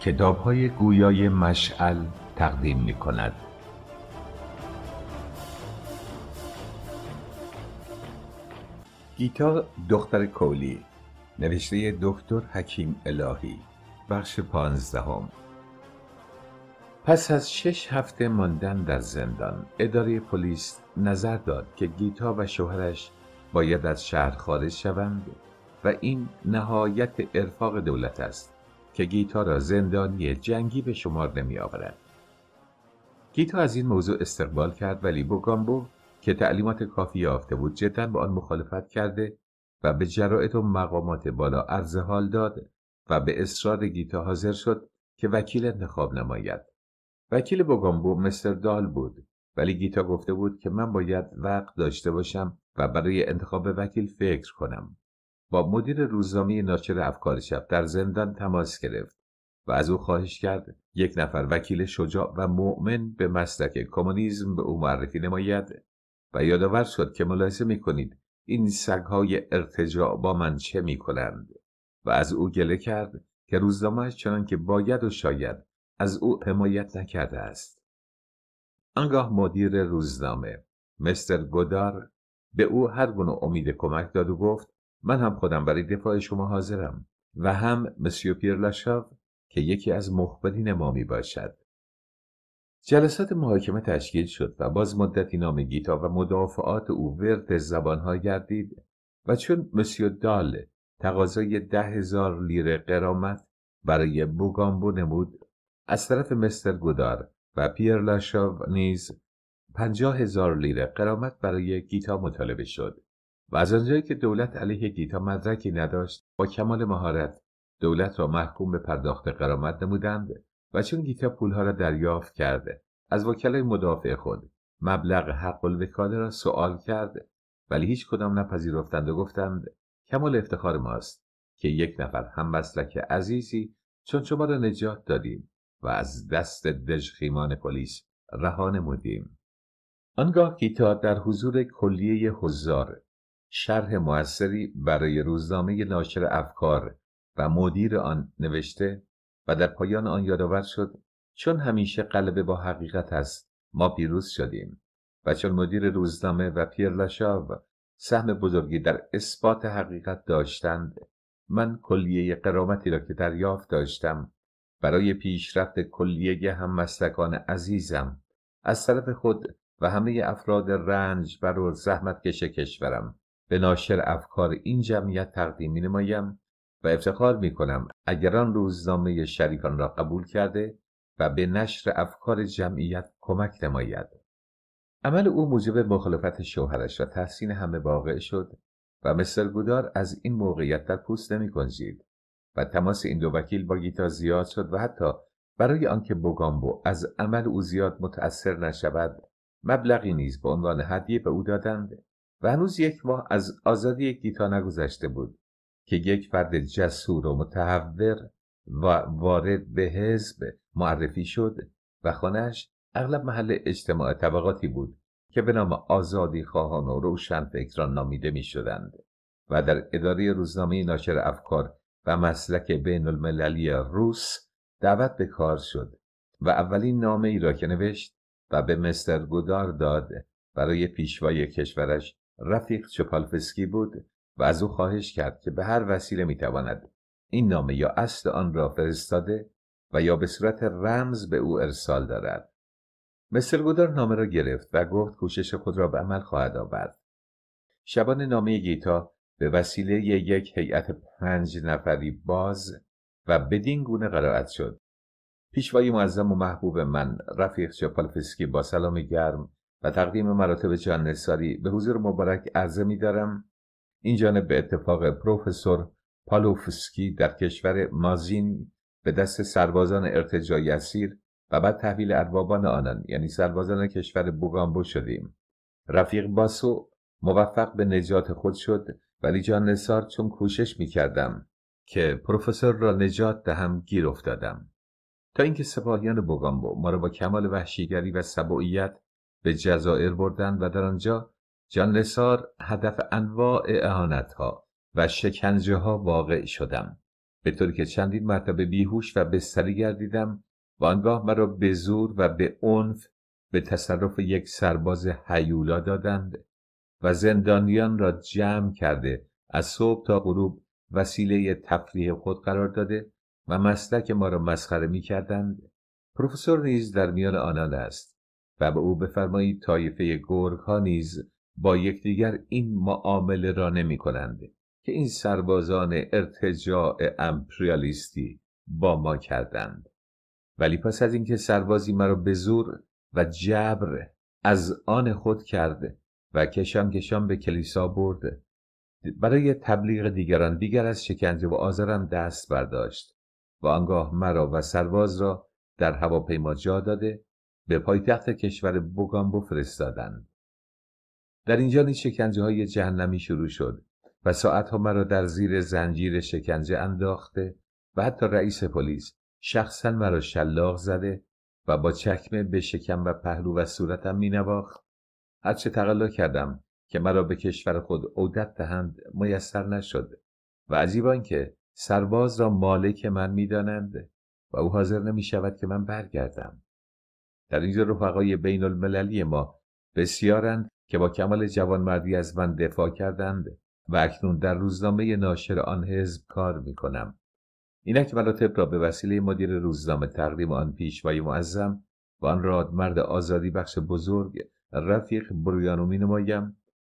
کتاب های گویای مشعل تقدیم می کند. گیتا دختر کولی نوشته دکتر حکیم الهی بخش پانزدهم پس از شش هفته ماندن در زندان اداره پلیس نظر داد که گیتا و شوهرش باید از شهر خارج شوند و این نهایت ارفاق دولت است که گیتا را زندانی جنگی به شمار نمی آورد. گیتا از این موضوع استقبال کرد ولی بوگامبو که تعلیمات کافی یافته بود جدا به آن مخالفت کرده و به جرائد و مقامات بالا عرض حال داد و به اصرار گیتا حاضر شد که وکیل انتخاب نماید. وکیل بوگامبو مستر دال بود ولی گیتا گفته بود که من باید وقت داشته باشم و برای انتخاب وکیل فکر کنم. با مدیر روزنامه ناچر افکار شب در زندان تماس گرفت و از او خواهش کرد یک نفر وکیل شجاع و مؤمن به مسلک کمونیسم به او معرفی نماید و یادآور شد که ملاحظه می این سگهای ارتجاع با من چه می و از او گله کرد که روزنامهش چنان که باید و شاید از او حمایت نکرده است آنگاه مدیر روزنامه مستر گودار به او هر گونه امید کمک داد و گفت من هم خودم برای دفاع شما حاضرم و هم مسیو پیر که یکی از مخبرین ما می باشد جلسات محاکمه تشکیل شد و باز مدتی نام گیتا و مدافعات او ورد زبانها گردید و چون مسیو دال تقاضای ده هزار لیر قرامت برای بوگامبو نمود از طرف مستر گودار و پیر نیز پنجاه هزار لیر قرامت برای گیتا مطالبه شد و از آنجایی که دولت علیه گیتا مدرکی نداشت با کمال مهارت دولت را محکوم به پرداخت قرامت نمودند و چون گیتا پولها را دریافت کرده از وکلای مدافع خود مبلغ حق الوکاله را سوال کرد ولی هیچ کدام نپذیرفتند و گفتند کمال افتخار ماست که یک نفر هم مسلک عزیزی چون شما را نجات دادیم و از دست دژخیمان پلیس رها نمودیم آنگاه گیتا در حضور کلیه حضار شرح موثری برای روزنامه ناشر افکار و مدیر آن نوشته و در پایان آن یادآور شد چون همیشه قلبه با حقیقت است ما پیروز شدیم و چون مدیر روزنامه و پیر لاشاو سهم بزرگی در اثبات حقیقت داشتند من کلیه قرامتی را که دریافت داشتم برای پیشرفت کلیه هم مستکان عزیزم از طرف خود و همه افراد رنج بر و زحمت کش کشورم به ناشر افکار این جمعیت تقدیم می نمایم و افتخار می کنم اگر آن روزنامه شریکان را قبول کرده و به نشر افکار جمعیت کمک نماید. عمل او موجب مخالفت شوهرش و تحسین همه واقع شد و مثل گودار از این موقعیت در پوست نمی کنجید و تماس این دو وکیل با گیتا زیاد شد و حتی برای آنکه بوگامبو از عمل او زیاد متأثر نشود مبلغی نیز به عنوان هدیه به او دادند و هنوز یک ماه از آزادی یک دیتا نگذشته بود که یک فرد جسور و متحور و وارد به حزب معرفی شد و خانهش اغلب محل اجتماع طبقاتی بود که به نام آزادی خواهان و روشن فکران نامیده می شدند و در اداره روزنامه ناشر افکار و مسلک بین المللی روس دعوت به کار شد و اولین نامه ای را که نوشت و به مستر گودار داد برای پیشوای کشورش رفیق چپالفسکی بود و از او خواهش کرد که به هر وسیله میتواند این نامه یا اصل آن را فرستاده و یا به صورت رمز به او ارسال دارد مستر گودار نامه را گرفت و گفت کوشش خود را به عمل خواهد آورد شبان نامه گیتا به وسیله یک هیئت پنج نفری باز و بدین گونه قرائت شد پیشوای معظم و محبوب من رفیق چپالفسکی با سلام گرم و تقدیم مراتب جان نساری به حضور مبارک عرضه می دارم این جانب به اتفاق پروفسور پالوفسکی در کشور مازین به دست سربازان ارتجای اسیر و بعد تحویل اربابان آنان یعنی سربازان کشور بوگامبو شدیم رفیق باسو موفق به نجات خود شد ولی جان نسار چون کوشش می کردم که پروفسور را نجات دهم گیر افتادم تا اینکه سپاهیان بوگامبو ما را با کمال وحشیگری و سبوعیت به جزایر بردند و در آنجا جان لسار هدف انواع اهانت ها و شکنجه ها واقع شدم به طوری که چندین مرتبه بیهوش و بستری گردیدم و آنگاه مرا به زور و به عنف به تصرف یک سرباز حیولا دادند و زندانیان را جمع کرده از صبح تا غروب وسیله تفریح خود قرار داده و مسلک ما را مسخره می کردند. پروفسور نیز در میان آنان است و به او بفرمایید طایفه گرگ ها نیز با یکدیگر این معامله را نمی کنند که این سربازان ارتجاع امپریالیستی با ما کردند ولی پس از اینکه سربازی مرا به زور و جبر از آن خود کرده و کشم کشم به کلیسا برد برای تبلیغ دیگران دیگر از شکنجه و آزارم دست برداشت و آنگاه مرا و سرباز را در هواپیما جا داده به پایتخت کشور بوگامبو فرستادند. در اینجا نیز شکنجه های جهنمی شروع شد و ساعتها مرا در زیر زنجیر شکنجه انداخته و حتی رئیس پلیس شخصا مرا شلاق زده و با چکمه به شکم و پهلو و صورتم مینواخت هرچه تقلا کردم که مرا به کشور خود عودت دهند میسر نشد و عجیب که سرباز را مالک من میدانند و او حاضر نمی شود که من برگردم در اینجا رفقای بین المللی ما بسیارند که با کمال جوانمردی از من دفاع کردند و اکنون در روزنامه ناشر آن حزب کار می کنم. اینک مراتب را به وسیله مدیر روزنامه تقدیم آن پیشوای معظم و آن مرد آزادی بخش بزرگ رفیق برویانو می نمایم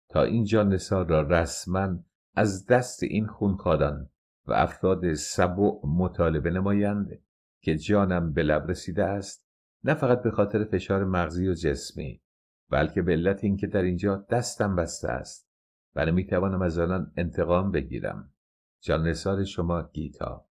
تا این نسار را رسما از دست این خونخواران و افراد سبع مطالبه نمایند که جانم به لب رسیده است نه فقط به خاطر فشار مغزی و جسمی بلکه به علت اینکه در اینجا دستم بسته است و نمیتوانم از آنان انتقام بگیرم جان نثار شما گیتا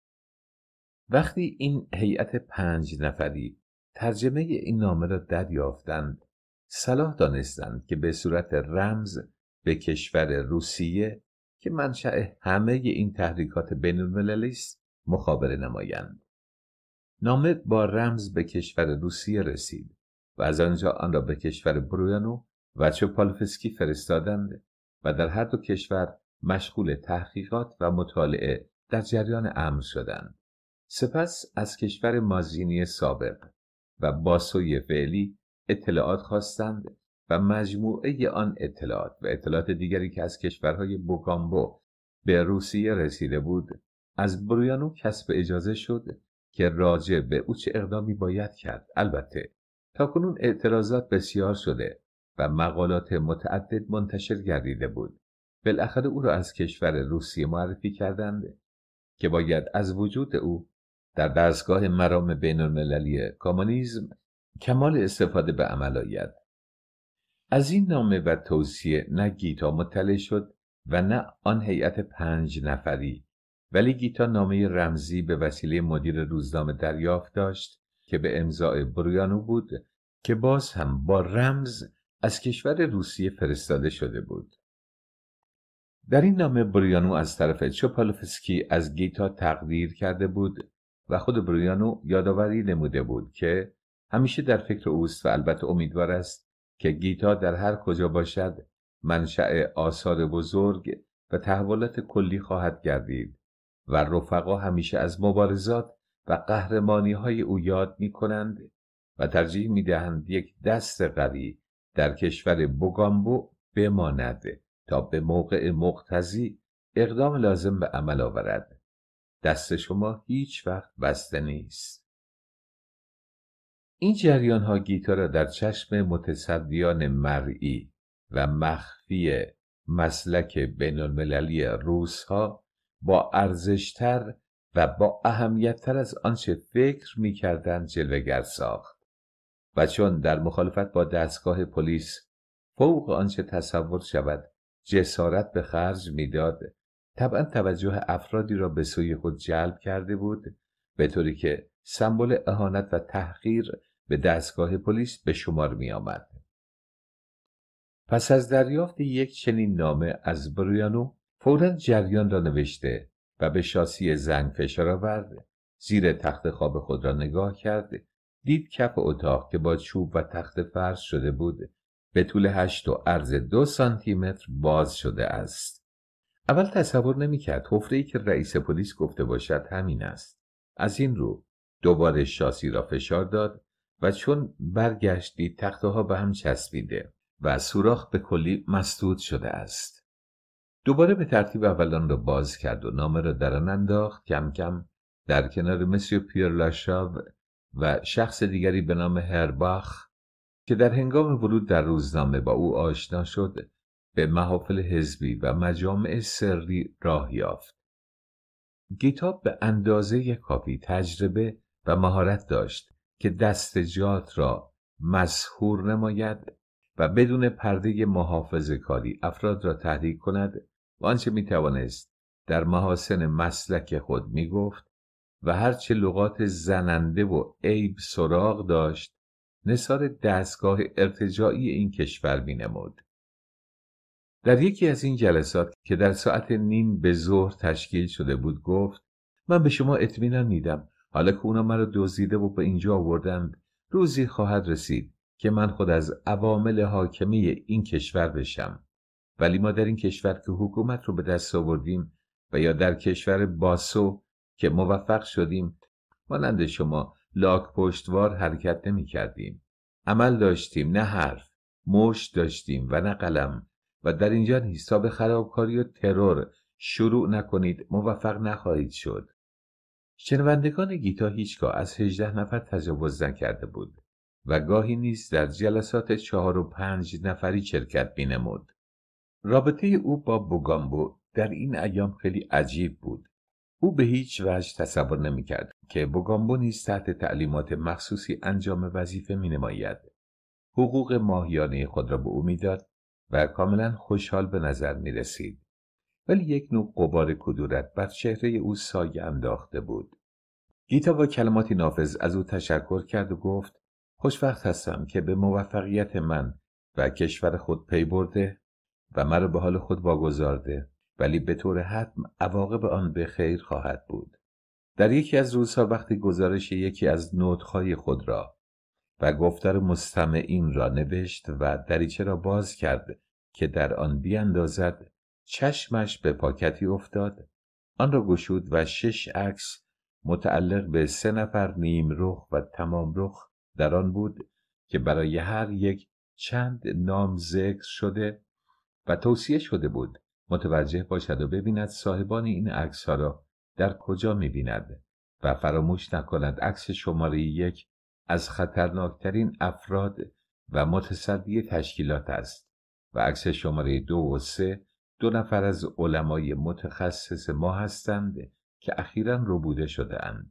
وقتی این هیئت پنج نفری ترجمه این نامه را دریافتند صلاح دانستند که به صورت رمز به کشور روسیه که منشأ همه این تحریکات بین است مخابره نمایند نامه با رمز به کشور روسیه رسید و از آنجا آن را به کشور برویانو و چوپالفسکی فرستادند و در هر دو کشور مشغول تحقیقات و مطالعه در جریان امر شدند سپس از کشور مازینی سابق و باسوی فعلی اطلاعات خواستند و مجموعه آن اطلاعات و اطلاعات دیگری که از کشورهای بوکامبو به روسیه رسیده بود از برویانو کسب اجازه شد که راجع به او چه اقدامی باید کرد البته تاکنون اعتراضات بسیار شده و مقالات متعدد منتشر گردیده بود بالاخره او را از کشور روسیه معرفی کردند که باید از وجود او در دستگاه مرام بین المللی کمونیسم کمال استفاده به عمل آید از این نامه و توصیه نه گیتا مطلع شد و نه آن هیئت پنج نفری ولی گیتا نامه رمزی به وسیله مدیر روزنامه دریافت داشت که به امضای برویانو بود که باز هم با رمز از کشور روسیه فرستاده شده بود. در این نامه بریانو از طرف چوپالوفسکی از گیتا تقدیر کرده بود و خود بریانو یادآوری نموده بود که همیشه در فکر اوست و البته امیدوار است که گیتا در هر کجا باشد منشأ آثار بزرگ و تحولات کلی خواهد گردید و رفقا همیشه از مبارزات و قهرمانی های او یاد می کنند و ترجیح می دهند یک دست قوی در کشور بوگامبو بماند تا به موقع مقتضی اقدام لازم به عمل آورد دست شما هیچ وقت بسته نیست این جریان ها را در چشم متصدیان مرئی و مخفی مسلک بین المللی روس ها با ارزشتر و با اهمیتتر از آنچه فکر میکردند جلوگر ساخت و چون در مخالفت با دستگاه پلیس فوق آنچه تصور شود جسارت به خرج میداد طبعا توجه افرادی را به سوی خود جلب کرده بود به طوری که سمبل اهانت و تحقیر به دستگاه پلیس به شمار می آمد. پس از دریافت یک چنین نامه از بریانو فورا جریان را نوشته و به شاسی زنگ فشار آورد زیر تخت خواب خود را نگاه کرد دید کف اتاق که با چوب و تخت فرش شده بود به طول هشت و عرض دو متر باز شده است اول تصور نمیکرد حفره ای که رئیس پلیس گفته باشد همین است از این رو دوباره شاسی را فشار داد و چون برگشت دید تختها به هم چسبیده و سوراخ به کلی مسدود شده است دوباره به ترتیب اولان را باز کرد و نامه را در آن انداخت کم کم در کنار مسیو پیر لاشاو و شخص دیگری به نام هرباخ که در هنگام ورود در روزنامه با او آشنا شد به محافل حزبی و مجامع سری راه یافت گیتاب به اندازه کافی تجربه و مهارت داشت که دستجات را مسهور نماید و بدون پرده محافظ کاری افراد را تحریک کند و آنچه می توانست در محاسن مسلک خود میگفت گفت و هرچه لغات زننده و عیب سراغ داشت نصار دستگاه ارتجاعی این کشور می در یکی از این جلسات که در ساعت نیم به ظهر تشکیل شده بود گفت من به شما اطمینان میدم حالا که اونا مرا دزدیده و به اینجا آوردند روزی خواهد رسید که من خود از عوامل حاکمی این کشور بشم ولی ما در این کشور که حکومت رو به دست آوردیم و یا در کشور باسو که موفق شدیم مانند شما لاک پشتوار حرکت نمی کردیم. عمل داشتیم نه حرف مش داشتیم و نه قلم و در اینجا حساب خرابکاری و ترور شروع نکنید موفق نخواهید شد شنوندگان گیتا هیچگاه از هجده نفر تجاوز نکرده بود و گاهی نیز در جلسات چهار و پنج نفری شرکت بینمود رابطه او با بوگامبو در این ایام خیلی عجیب بود او به هیچ وجه تصور کرد که بوگامبو نیز تحت تعلیمات مخصوصی انجام وظیفه می نماید. حقوق ماهیانه خود را به او میداد و کاملا خوشحال به نظر می رسید. ولی یک نوع قبار کدورت بر چهره او سایه انداخته بود. گیتا با کلماتی نافذ از او تشکر کرد و گفت خوشوقت هستم که به موفقیت من و کشور خود پی برده و مرا به حال خود واگذارده ولی به طور حتم عواقب آن به خیر خواهد بود در یکی از روزها وقتی گزارش یکی از نوتهای خود را و گفتار مستمعین را نوشت و دریچه را باز کرد که در آن بیاندازد چشمش به پاکتی افتاد آن را گشود و شش عکس متعلق به سه نفر نیم رخ و تمام رخ در آن بود که برای هر یک چند نام ذکر شده و توصیه شده بود متوجه باشد و ببیند صاحبان این عکس را در کجا میبیند و فراموش نکند عکس شماره یک از خطرناکترین افراد و متصدی تشکیلات است و عکس شماره دو و سه دو نفر از علمای متخصص ما هستند که اخیرا روبوده شده اند.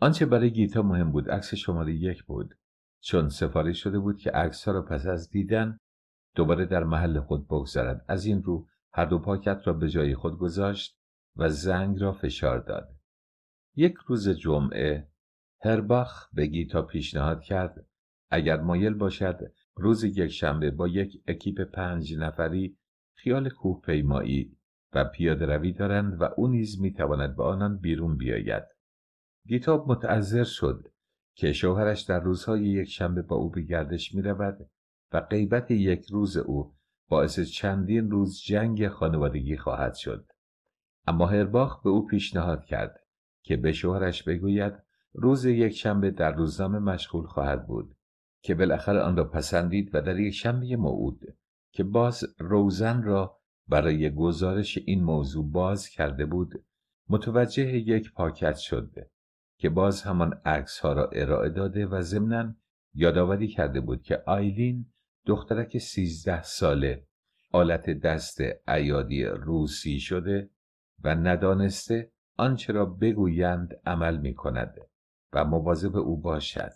آنچه برای گیتا مهم بود عکس شماره یک بود چون سفارش شده بود که ها را پس از دیدن دوباره در محل خود بگذارد از این رو هر دو پاکت را به جای خود گذاشت و زنگ را فشار داد یک روز جمعه هرباخ به گیتا پیشنهاد کرد اگر مایل باشد روز یک شنبه با یک اکیپ پنج نفری خیال کوه پیمایی و پیاده روی دارند و او نیز میتواند با آنان بیرون بیاید گیتا متعذر شد که شوهرش در روزهای یک شنبه با او به گردش می رود و غیبت یک روز او باعث چندین روز جنگ خانوادگی خواهد شد اما هرباخ به او پیشنهاد کرد که به شوهرش بگوید روز یک شنبه در روزنامه مشغول خواهد بود که بالاخره آن را پسندید و در یک شنبه موعود که باز روزن را برای گزارش این موضوع باز کرده بود متوجه یک پاکت شد که باز همان عکس ها را ارائه داده و ضمنا یادآوری کرده بود که آیلین دخترک سیزده ساله آلت دست ایادی روسی شده و ندانسته آنچه را بگویند عمل می کند و مواظب او باشد.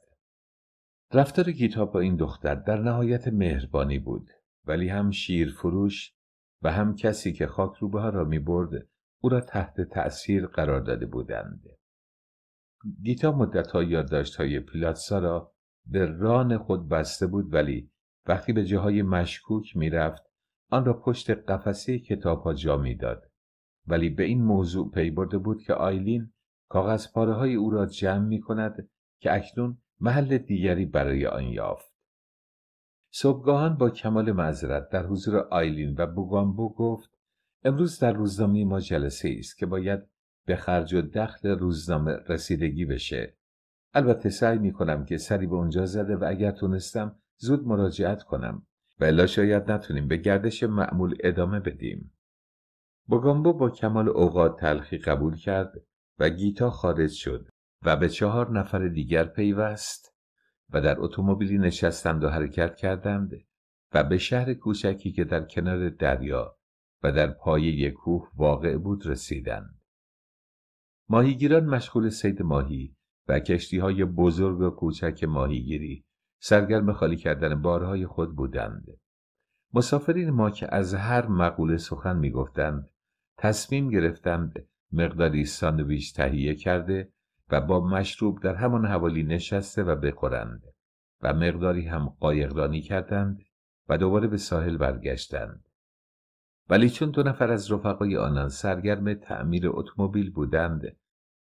رفتار گیتا با این دختر در نهایت مهربانی بود ولی هم شیرفروش و هم کسی که خاک روبه ها را می برد او را تحت تأثیر قرار داده بودند. گیتا مدتها های پیلاتسا را به ران خود بسته بود ولی وقتی به جاهای مشکوک رفت، آن را پشت قفسه کتاب ها جا میداد ولی به این موضوع پی برده بود که آیلین کاغذ پاره های او را جمع می کند که اکنون محل دیگری برای آن یافت. صبحگاهان با کمال معذرت در حضور آیلین و بوگامبو گفت امروز در روزنامه ما جلسه است که باید به خرج و دخل روزنامه رسیدگی بشه. البته سعی می کنم که سری به اونجا زده و اگر تونستم زود مراجعت کنم و الا شاید نتونیم به گردش معمول ادامه بدیم بوگامبو با کمال اوقات تلخی قبول کرد و گیتا خارج شد و به چهار نفر دیگر پیوست و در اتومبیلی نشستند و حرکت کردند و به شهر کوچکی که در کنار دریا و در یک کوه واقع بود رسیدند. ماهیگیران مشغول سید ماهی و کشتی های بزرگ و کوچک ماهیگیری سرگرم خالی کردن بارهای خود بودند مسافرین ما که از هر مقوله سخن میگفتند تصمیم گرفتند مقداری ساندویچ تهیه کرده و با مشروب در همان حوالی نشسته و بخورند و مقداری هم قایقرانی کردند و دوباره به ساحل برگشتند ولی چون دو نفر از رفقای آنان سرگرم تعمیر اتومبیل بودند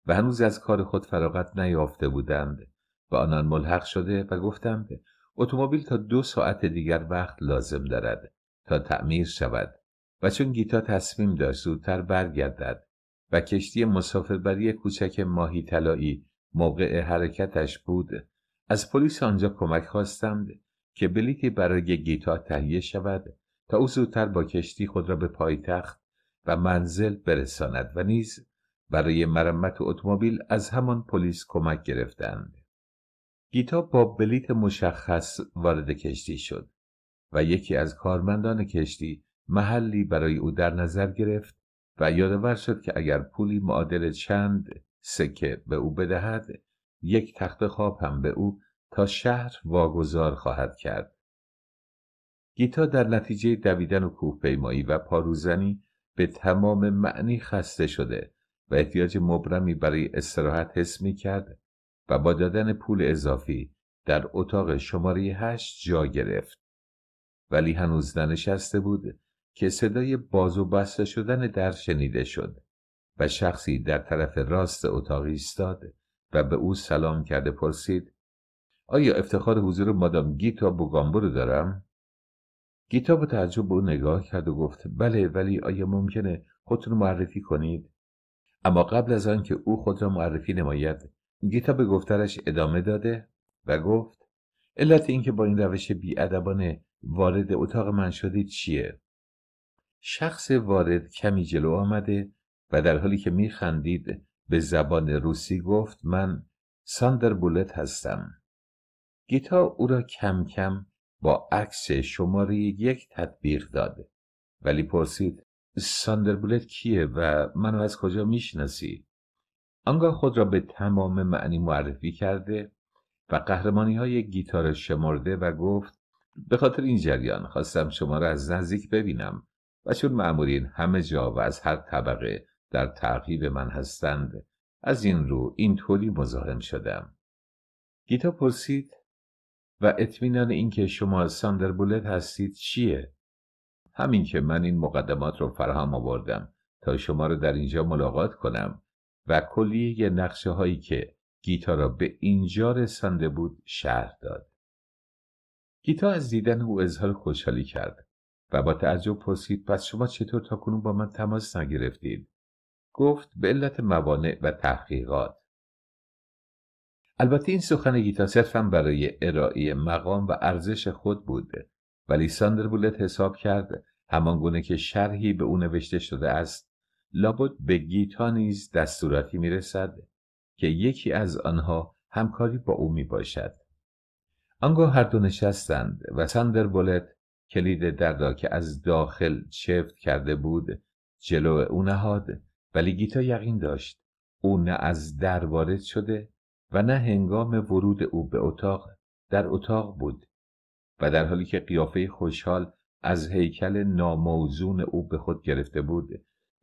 و هنوز از کار خود فراغت نیافته بودند و آنان ملحق شده و گفتم که اتومبیل تا دو ساعت دیگر وقت لازم دارد تا تعمیر شود و چون گیتا تصمیم داشت زودتر برگردد و کشتی مسافربری کوچک ماهی طلایی موقع حرکتش بود از پلیس آنجا کمک خواستم که بلیتی برای گیتا تهیه شود تا او زودتر با کشتی خود را به پایتخت و منزل برساند و نیز برای مرمت اتومبیل از همان پلیس کمک گرفتند گیتا با بلیت مشخص وارد کشتی شد و یکی از کارمندان کشتی محلی برای او در نظر گرفت و یادآور شد که اگر پولی معادل چند سکه به او بدهد یک تخت خواب هم به او تا شهر واگذار خواهد کرد گیتا در نتیجه دویدن و کوهپیمایی و پاروزنی به تمام معنی خسته شده و احتیاج مبرمی برای استراحت حس می کرد و با دادن پول اضافی در اتاق شماره هشت جا گرفت. ولی هنوز ننشسته بود که صدای باز و بسته شدن در شنیده شد و شخصی در طرف راست اتاق ایستاد و به او سلام کرده پرسید آیا افتخار حضور مادام گیتا بوگامبو رو دارم؟ گیتا با تعجب به او نگاه کرد و گفت بله ولی آیا ممکنه خودتون معرفی کنید؟ اما قبل از آنکه که او خود را معرفی نماید گیتا به گفتارش ادامه داده و گفت علت اینکه با این روش بیادبانه وارد اتاق من شدید چیه؟ شخص وارد کمی جلو آمده و در حالی که میخندید به زبان روسی گفت من ساندر بولت هستم. گیتا او را کم کم با عکس شماره یک تطبیق داد ولی پرسید ساندر بولت کیه و منو از کجا میشناسی؟ آنگاه خود را به تمام معنی معرفی کرده و قهرمانی های گیتار شمرده و گفت به خاطر این جریان خواستم شما را از نزدیک ببینم و چون معمولین همه جا و از هر طبقه در تعقیب من هستند از این رو این طوری مزاحم شدم گیتا پرسید و اطمینان اینکه شما ساندر بولت هستید چیه همین که من این مقدمات رو فراهم آوردم تا شما را در اینجا ملاقات کنم و کلیه نقشه هایی که گیتا را به اینجا رسانده بود شرح داد. گیتا از دیدن او اظهار خوشحالی کرد و با تعجب پرسید پس شما چطور تا کنون با من تماس نگرفتید؟ گفت به علت موانع و تحقیقات. البته این سخن گیتا صرفا برای ارائه مقام و ارزش خود بود ولی ساندر بولت حساب کرد همانگونه که شرحی به او نوشته شده است لابد به گیتا نیز دستوراتی میرسد که یکی از آنها همکاری با او میباشد آنگاه هر دو نشستند و سندر بولت کلید در که از داخل چفت کرده بود جلو او نهاد ولی گیتا یقین داشت او نه از در وارد شده و نه هنگام ورود او به اتاق در اتاق بود و در حالی که قیافه خوشحال از هیکل ناموزون او به خود گرفته بود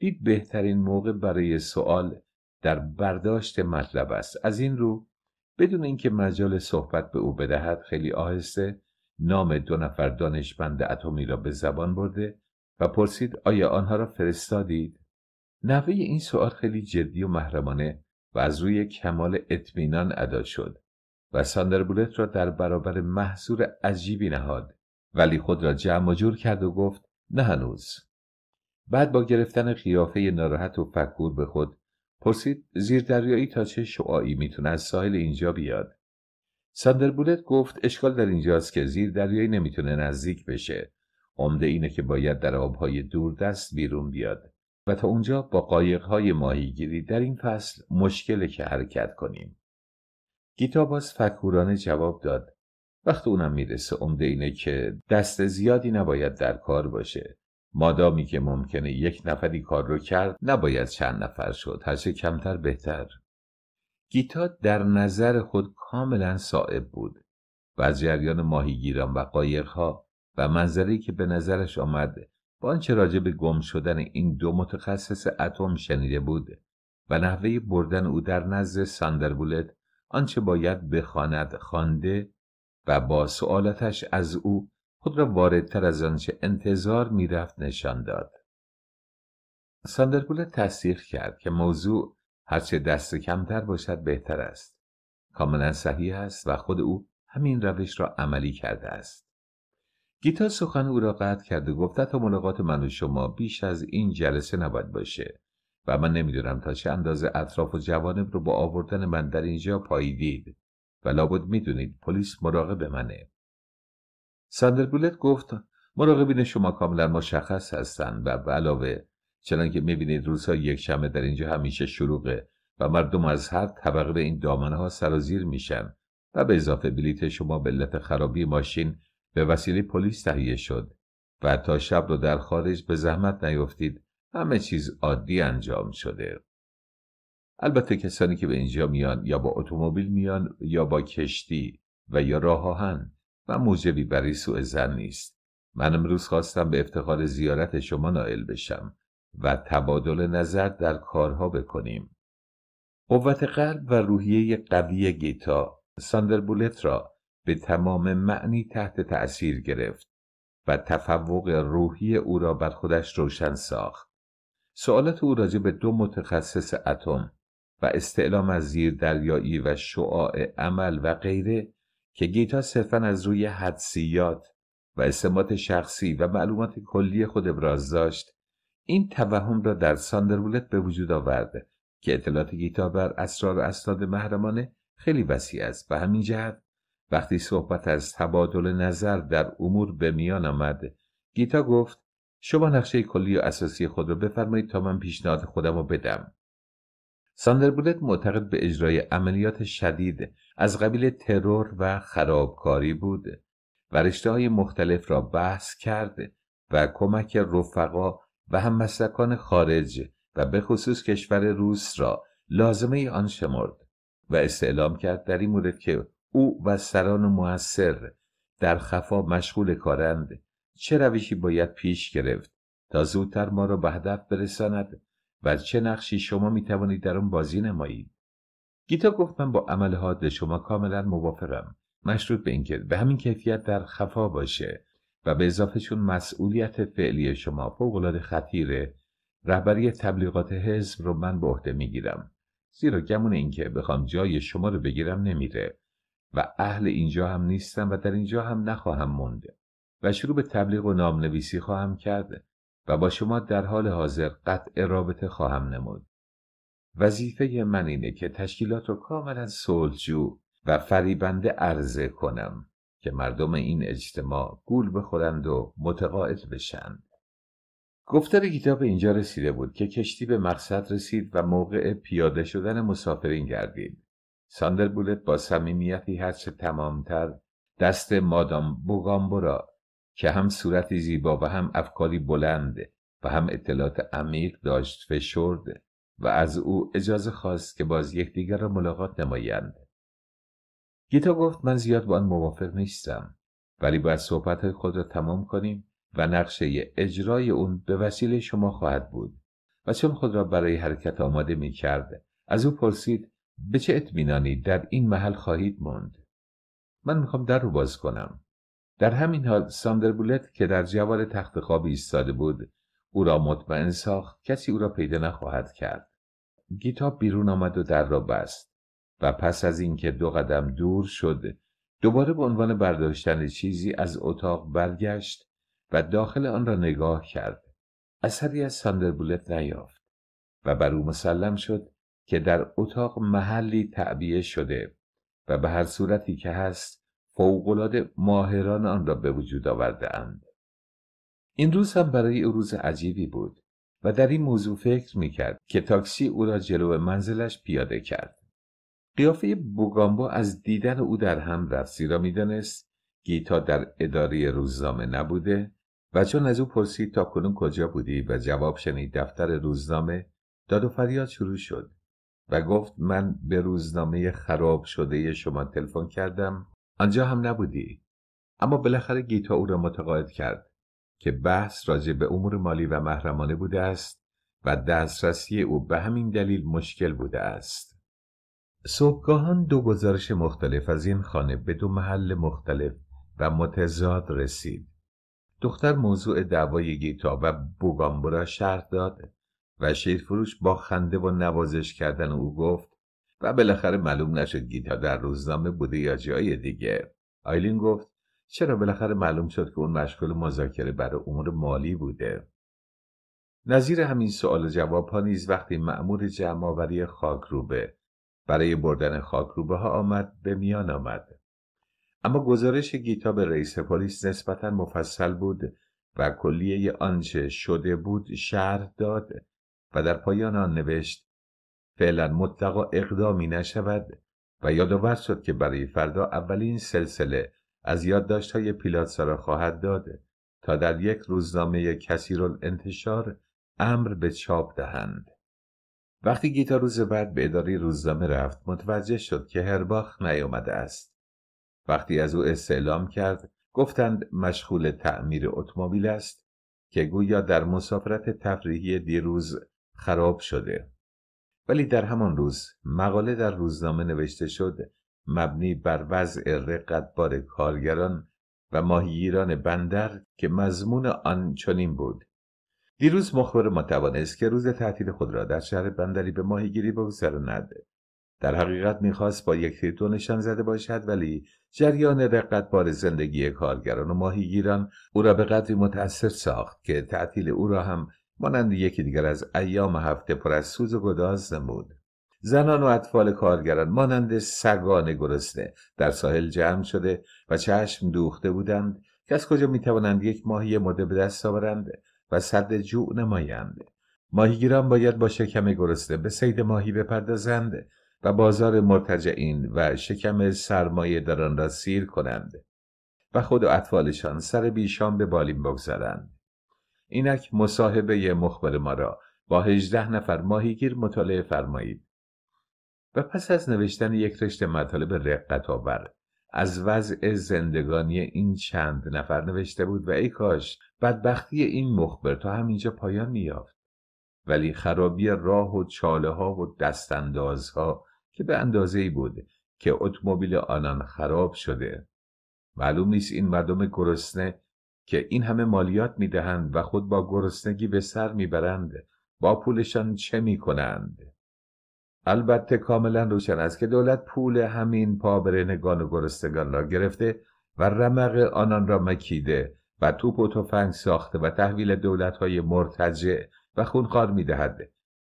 دید بهترین موقع برای سوال در برداشت مطلب است از این رو بدون اینکه مجال صحبت به او بدهد خیلی آهسته نام دو نفر دانشمند اتمی را به زبان برده و پرسید آیا آنها را فرستادید نحوه این سوال خیلی جدی و محرمانه و از روی کمال اطمینان ادا شد و ساندر را در برابر محصور عجیبی نهاد ولی خود را جمع جور کرد و گفت نه هنوز بعد با گرفتن خیافه ناراحت و فکور به خود پرسید زیر دریایی تا چه شعایی میتونه از ساحل اینجا بیاد ساندربولت گفت اشکال در اینجاست که زیر دریایی نمیتونه نزدیک بشه عمده اینه که باید در آبهای دور دست بیرون بیاد و تا اونجا با قایقهای ماهیگیری در این فصل مشکله که حرکت کنیم گیتا باز فکورانه جواب داد وقت اونم میرسه عمده اینه که دست زیادی نباید در کار باشه مادامی که ممکنه یک نفری کار رو کرد نباید چند نفر شد هرچه کمتر بهتر گیتا در نظر خود کاملا صائب بود و از جریان ماهیگیران و قایقها و منظری که به نظرش آمد با آنچه راجع به گم شدن این دو متخصص اتم شنیده بود و نحوه بردن او در نزد ساندربولت آنچه باید بخواند خوانده و با سوالاتش از او خود را واردتر از آنچه انتظار میرفت نشان داد ساندرگوله تصدیق کرد که موضوع هرچه دست کمتر باشد بهتر است کاملا صحیح است و خود او همین روش را عملی کرده است گیتا سخن او را قطع کرد و گفت تا ملاقات من و شما بیش از این جلسه نباید باشه و من نمیدونم تا چه اندازه اطراف و جوانب رو با آوردن من در اینجا پاییدید و لابد میدونید پلیس مراقب منه سندر بولت گفت مراقبین شما کاملا مشخص هستند و علاوه چنانکه میبینید روزها یک شمه در اینجا همیشه شلوغه و مردم از هر طبقه به این دامنه ها سرازیر میشن و به اضافه بلیت شما به علت خرابی ماشین به وسیله پلیس تهیه شد و تا شب رو در خارج به زحمت نیفتید همه چیز عادی انجام شده البته کسانی که به اینجا میان یا با اتومبیل میان یا با کشتی و یا راه آهن و موجبی برای سوء زن نیست من امروز خواستم به افتخار زیارت شما نائل بشم و تبادل نظر در کارها بکنیم قوت قلب و روحیه قوی گیتا ساندر را به تمام معنی تحت تأثیر گرفت و تفوق روحی او را بر خودش روشن ساخت سوالات او راجع به دو متخصص اتم و استعلام از زیر دریایی و شعاع عمل و غیره که گیتا صرفا از روی حدسیات و استمات شخصی و معلومات کلی خود ابراز داشت این توهم را در ساندرولت به وجود آورده که اطلاعات گیتا بر اسرار اسناد محرمانه خیلی وسیع است و همین جهت وقتی صحبت از تبادل نظر در امور به میان آمد گیتا گفت شما نقشه کلی و اساسی خود را بفرمایید تا من پیشنهاد خودم را بدم ساندربولت معتقد به اجرای عملیات شدید از قبیل ترور و خرابکاری بود و رشته های مختلف را بحث کرد و کمک رفقا و مسلکان خارج و به خصوص کشور روس را لازمه آن شمرد و استعلام کرد در این مورد که او و سران موثر در خفا مشغول کارند چه روشی باید پیش گرفت تا زودتر ما را به هدف برساند و چه نقشی شما می توانید در آن بازی نمایید گیتا گفت من با عمل حاد شما کاملا موافقم مشروط به اینکه به همین کیفیت در خفا باشه و به اضافه چون مسئولیت فعلی شما فوقالعاده خطیره رهبری تبلیغات حزب رو من به عهده میگیرم زیرا گمون اینکه بخوام جای شما رو بگیرم نمیره و اهل اینجا هم نیستم و در اینجا هم نخواهم موند و شروع به تبلیغ و نامنویسی خواهم کرد و با شما در حال حاضر قطع رابطه خواهم نمود. وظیفه من اینه که تشکیلات رو کاملا صلحجو و فریبنده عرضه کنم که مردم این اجتماع گول بخورند و متقاعد بشند. گفتار کتاب اینجا رسیده بود که کشتی به مقصد رسید و موقع پیاده شدن مسافرین گردید. ساندر بولت با صمیمیتی هرچه تمامتر دست مادام بوگامبو را که هم صورتی زیبا و هم افکاری بلنده و هم اطلاعات عمیق داشت فشرده و از او اجازه خواست که باز یکدیگر را ملاقات نمایند. گیتا گفت من زیاد با آن موافق نیستم ولی باید صحبت خود را تمام کنیم و نقشه اجرای اون به وسیله شما خواهد بود و چون خود را برای حرکت آماده می کرد از او پرسید به چه اطمینانی در این محل خواهید ماند؟ من میخوام در رو باز کنم در همین حال ساندربولت که در جوار تخت خواب ایستاده بود او را مطمئن ساخت کسی او را پیدا نخواهد کرد گیتا بیرون آمد و در را بست و پس از اینکه دو قدم دور شد دوباره به عنوان برداشتن چیزی از اتاق برگشت و داخل آن را نگاه کرد اثری از ساندربولت نیافت و بر او مسلم شد که در اتاق محلی تعبیه شده و به هر صورتی که هست فوقلاد ماهران آن را به وجود آورده اند. این روز هم برای او روز عجیبی بود و در این موضوع فکر می کرد که تاکسی او را جلو منزلش پیاده کرد. قیافه بوگامبو از دیدن او در هم رفت را میدانست گیتا در اداره روزنامه نبوده و چون از او پرسید تا کنون کجا بودی و جواب شنید دفتر روزنامه داد و فریاد شروع شد و گفت من به روزنامه خراب شده شما تلفن کردم آنجا هم نبودی اما بالاخره گیتا او را متقاعد کرد که بحث راجع به امور مالی و محرمانه بوده است و دسترسی او به همین دلیل مشکل بوده است صبحگاهان دو گزارش مختلف از این خانه به دو محل مختلف و متضاد رسید دختر موضوع دعوای گیتا و بوگامبورا شرح داد و شیرفروش با خنده و نوازش کردن او گفت و بالاخره معلوم نشد گیتا در روزنامه بوده یا جای دیگه آیلین گفت چرا بالاخره معلوم شد که اون مشغول مذاکره برای امور مالی بوده نظیر همین سوال و جواب ها نیز وقتی مأمور جمع خاکروبه برای بردن خاکروبه ها آمد به میان آمد اما گزارش گیتا به رئیس پلیس نسبتا مفصل بود و کلیه آنچه شده بود شرح داد و در پایان آن نوشت فعلا مطلقا اقدامی نشود و یادآور شد که برای فردا اولین سلسله از یادداشت‌های پیلاتسا را خواهد داد تا در یک روزنامه انتشار امر به چاپ دهند وقتی گیتا روز بعد به اداره روزنامه رفت متوجه شد که هرباخ نیامده است وقتی از او استعلام کرد گفتند مشغول تعمیر اتومبیل است که گویا در مسافرت تفریحی دیروز خراب شده ولی در همان روز مقاله در روزنامه نوشته شد مبنی بر وضع رقتبار کارگران و ماهیگیران بندر که مضمون آن چنین بود دیروز مخبر ما توانست که روز تعطیل خود را در شهر بندری به ماهیگیری بگذراند. نده در حقیقت میخواست با یک دو نشان زده باشد ولی جریان بار زندگی کارگران و ماهیگیران او را به قدری متأثر ساخت که تعطیل او را هم مانند یکی دیگر از ایام هفته پر از سوز و گداز نمود زنان و اطفال کارگران مانند سگان گرسنه در ساحل جمع شده و چشم دوخته بودند که از کجا میتوانند یک ماهی مده به دست آورند و صد جوع نمایند ماهیگیران باید با شکم گرسنه به سید ماهی بپردازند و بازار مرتجعین و شکم سرمایه داران را سیر کنند و خود و اطفالشان سر بیشان به بالین بگذارند اینک مصاحبه مخبر ما را با هجده نفر ماهیگیر مطالعه فرمایید و پس از نوشتن یک رشته مطالب رقت آور از وضع زندگانی این چند نفر نوشته بود و ای کاش بدبختی این مخبر تا همینجا پایان میافت ولی خرابی راه و چاله ها و ها که به اندازه ای بود که اتومبیل آنان خراب شده معلوم نیست این مردم گرسنه که این همه مالیات میدهند و خود با گرسنگی به سر میبرند با پولشان چه میکنند البته کاملا روشن است که دولت پول همین پابرنگان و گرسنگان را گرفته و رمق آنان را مکیده و توپ و تفنگ ساخته و تحویل دولتهای مرتجع و خونخوار میدهد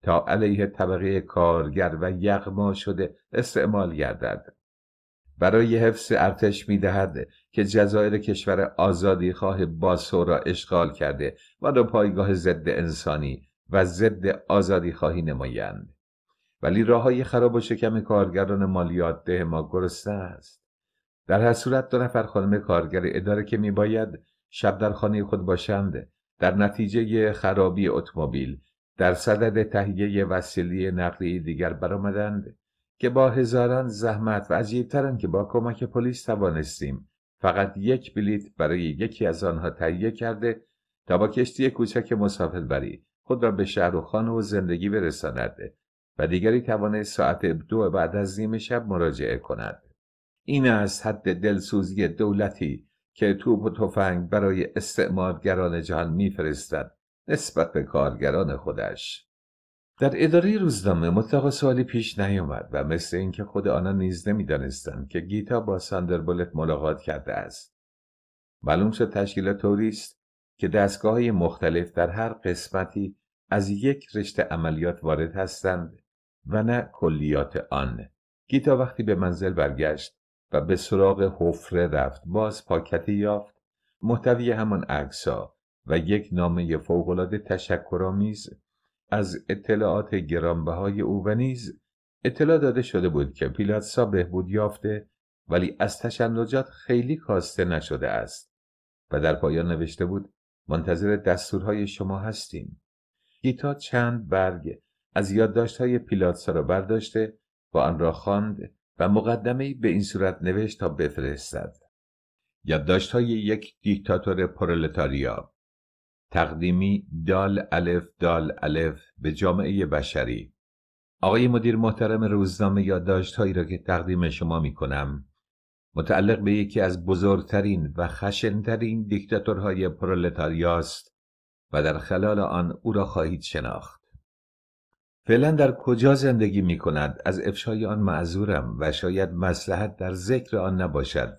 تا علیه طبقه کارگر و یغما شده استعمال گردد برای حفظ ارتش میدهد که جزایر کشور آزادی خواه باسو را اشغال کرده و دو پایگاه ضد انسانی و ضد آزادی خواهی نمایند ولی راه های خراب و شکم کارگران مالیات ده ما گرسنه است در هر صورت دو نفر خانم کارگر اداره که میباید شب در خانه خود باشند در نتیجه خرابی اتومبیل در صدد تهیه وسیله نقلیه دیگر برآمدند که با هزاران زحمت و عجیبترن که با کمک پلیس توانستیم فقط یک بلیت برای یکی از آنها تهیه کرده تا با کشتی کوچک مسافربری خود را به شهر و خانه و زندگی برساند و دیگری توانه ساعت دو بعد از نیم شب مراجعه کند این از حد دلسوزی دولتی که توپ و تفنگ برای استعمارگران جهان میفرستد نسبت به کارگران خودش در اداره روزنامه مطلق سوالی پیش نیامد و مثل اینکه خود آنها نیز نمیدانستند که گیتا با ساندربولت ملاقات کرده است معلوم شد تشکیلات طوری است که دستگاه مختلف در هر قسمتی از یک رشته عملیات وارد هستند و نه کلیات آن گیتا وقتی به منزل برگشت و به سراغ حفره رفت باز پاکتی یافت محتوی همان عکسها و یک نامه فوقالعاده تشکرآمیز از اطلاعات گرانبهای او و نیز اطلاع داده شده بود که پیلاتسا بهبود یافته ولی از تشنجات خیلی کاسته نشده است و در پایان نوشته بود منتظر دستورهای شما هستیم گیتا چند برگ از یادداشت‌های پیلاتسا را برداشته و آن را خواند و مقدمه‌ای به این صورت نوشت تا بفرستد های یک دیکتاتور پرولتاریا تقدیمی دال الف دال الف به جامعه بشری آقای مدیر محترم روزنامه یادداشت هایی را که تقدیم شما می کنم متعلق به یکی از بزرگترین و خشنترین دیکتاتورهای پرولتاریاست و در خلال آن او را خواهید شناخت فعلا در کجا زندگی می کند از افشای آن معذورم و شاید مسلحت در ذکر آن نباشد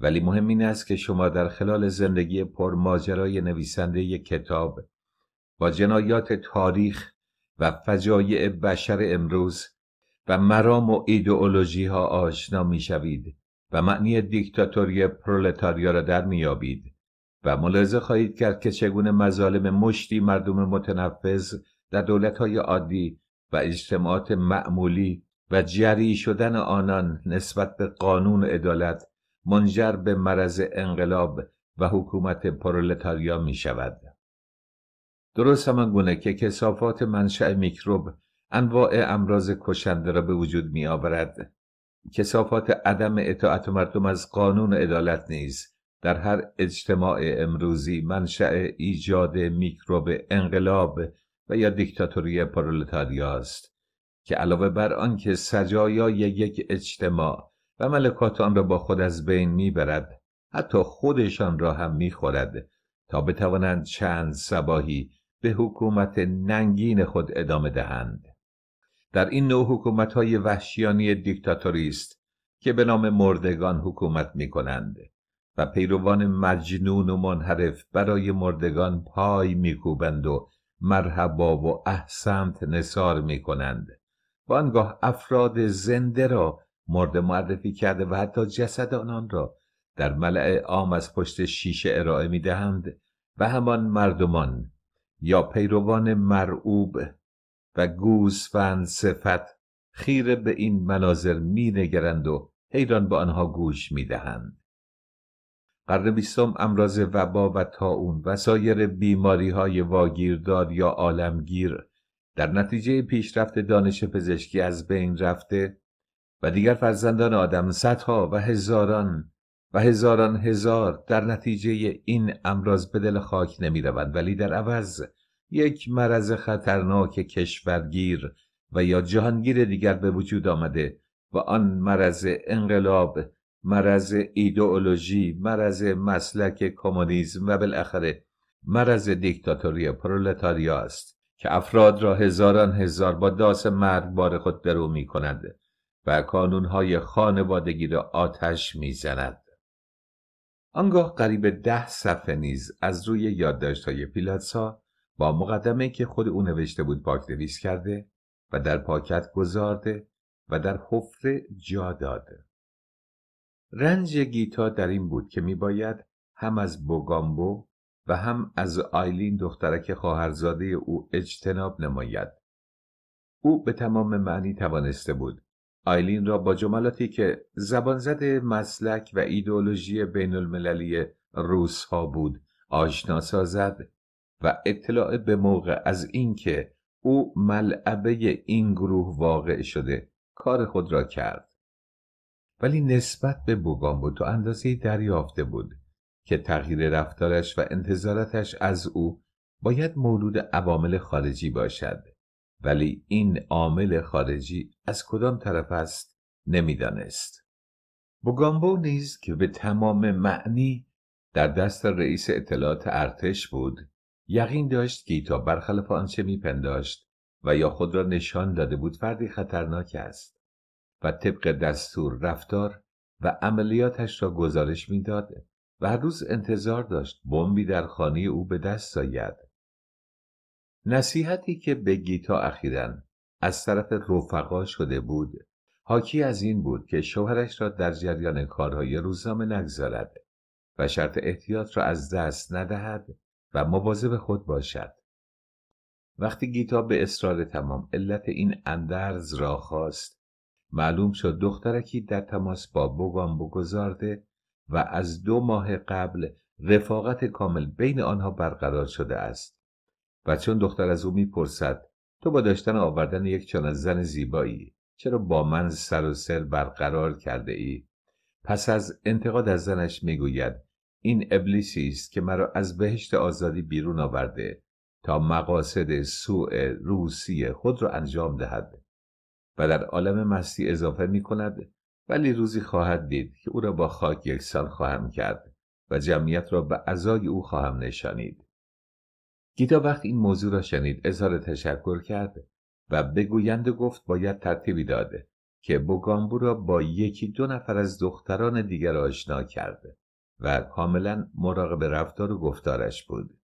ولی مهم این است که شما در خلال زندگی پرماجرای نویسنده یک کتاب با جنایات تاریخ و فجایع بشر امروز و مرام و ایدئولوژی ها آشنا شوید و معنی دیکتاتوری پرولتاریا را در آبید و ملاحظه خواهید کرد که چگونه مظالم مشتی مردم متنفذ در دولت های عادی و اجتماعات معمولی و جری شدن آنان نسبت به قانون عدالت منجر به مرض انقلاب و حکومت پرولتاریا می شود. درست همان گونه که کسافات منشأ میکروب انواع امراض کشنده را به وجود می آورد. کسافات عدم اطاعت مردم از قانون عدالت نیز در هر اجتماع امروزی منشأ ایجاد میکروب انقلاب و یا دیکتاتوری پرولتاریا است که علاوه بر آنکه سجایای یک اجتماع و ملکات آن را با خود از بین میبرد حتی خودشان را هم میخورد تا بتوانند چند سباهی به حکومت ننگین خود ادامه دهند در این نوع حکومت های وحشیانی دیکتاتوری که به نام مردگان حکومت می و پیروان مجنون و منحرف برای مردگان پای میکوبند و مرحبا و احسنت نصار میکنند کنند و آنگاه افراد زنده را مرده معرفی کرده و حتی جسد آنان را در ملع عام از پشت شیشه ارائه می دهند و همان مردمان یا پیروان مرعوب و گوسفند صفت خیره به این مناظر می نگرند و حیران به آنها گوش می دهند. قرن بیستم امراض وبا و تاون و سایر بیماری های واگیردار یا عالمگیر در نتیجه پیشرفت دانش پزشکی از بین رفته و دیگر فرزندان آدم صدها و هزاران و هزاران هزار در نتیجه این امراض به دل خاک نمی روند ولی در عوض یک مرض خطرناک کشورگیر و یا جهانگیر دیگر به وجود آمده و آن مرض انقلاب مرض ایدئولوژی مرض مسلک کمونیسم و بالاخره مرض دیکتاتوری پرولتاریا است که افراد را هزاران هزار با داس بار خود درو می کند و کانونهای خانوادگی را آتش میزند. آنگاه قریب ده صفحه نیز از روی یادداشت‌های پیلاتسا با مقدمه که خود او نوشته بود پاکنویس کرده و در پاکت گذارده و در حفره جا داده. رنج گیتا در این بود که میباید هم از بوگامبو و هم از آیلین دخترک خواهرزاده او اجتناب نماید. او به تمام معنی توانسته بود آیلین را با جملاتی که زبانزد مسلک و ایدولوژی بین المللی روس ها بود آشنا سازد و اطلاع به موقع از اینکه او ملعبه این گروه واقع شده کار خود را کرد ولی نسبت به بوگان بود تو اندازه دریافته بود که تغییر رفتارش و انتظاراتش از او باید مولود عوامل خارجی باشد ولی این عامل خارجی از کدام طرف است نمیدانست بوگامبو نیز که به تمام معنی در دست رئیس اطلاعات ارتش بود یقین داشت که تا برخلاف آنچه میپنداشت و یا خود را نشان داده بود فردی خطرناک است و طبق دستور رفتار و عملیاتش را گزارش میداد و هر روز انتظار داشت بمبی در خانه او به دست آید نصیحتی که به گیتا اخیرا از طرف رفقا شده بود حاکی از این بود که شوهرش را در جریان کارهای روزنامه نگذارد و شرط احتیاط را از دست ندهد و مواظب خود باشد وقتی گیتا به اصرار تمام علت این اندرز را خواست معلوم شد دخترکی در تماس با بوگان بگذارده و از دو ماه قبل رفاقت کامل بین آنها برقرار شده است و چون دختر از او میپرسد تو با داشتن آوردن یک چنان زن زیبایی چرا با من سر و سر برقرار کرده ای؟ پس از انتقاد از زنش میگوید این ابلیسی است که مرا از بهشت آزادی بیرون آورده تا مقاصد سوء روسی خود را انجام دهد و در عالم مستی اضافه می کند ولی روزی خواهد دید که او را با خاک یکسان خواهم کرد و جمعیت را به ازای او خواهم نشانید گیتا وقت این موضوع را شنید اظهار تشکر کرد و بگویند گفت باید ترتیبی داده که بوگامبو را با یکی دو نفر از دختران دیگر آشنا کرده و کاملا مراقب رفتار و گفتارش بود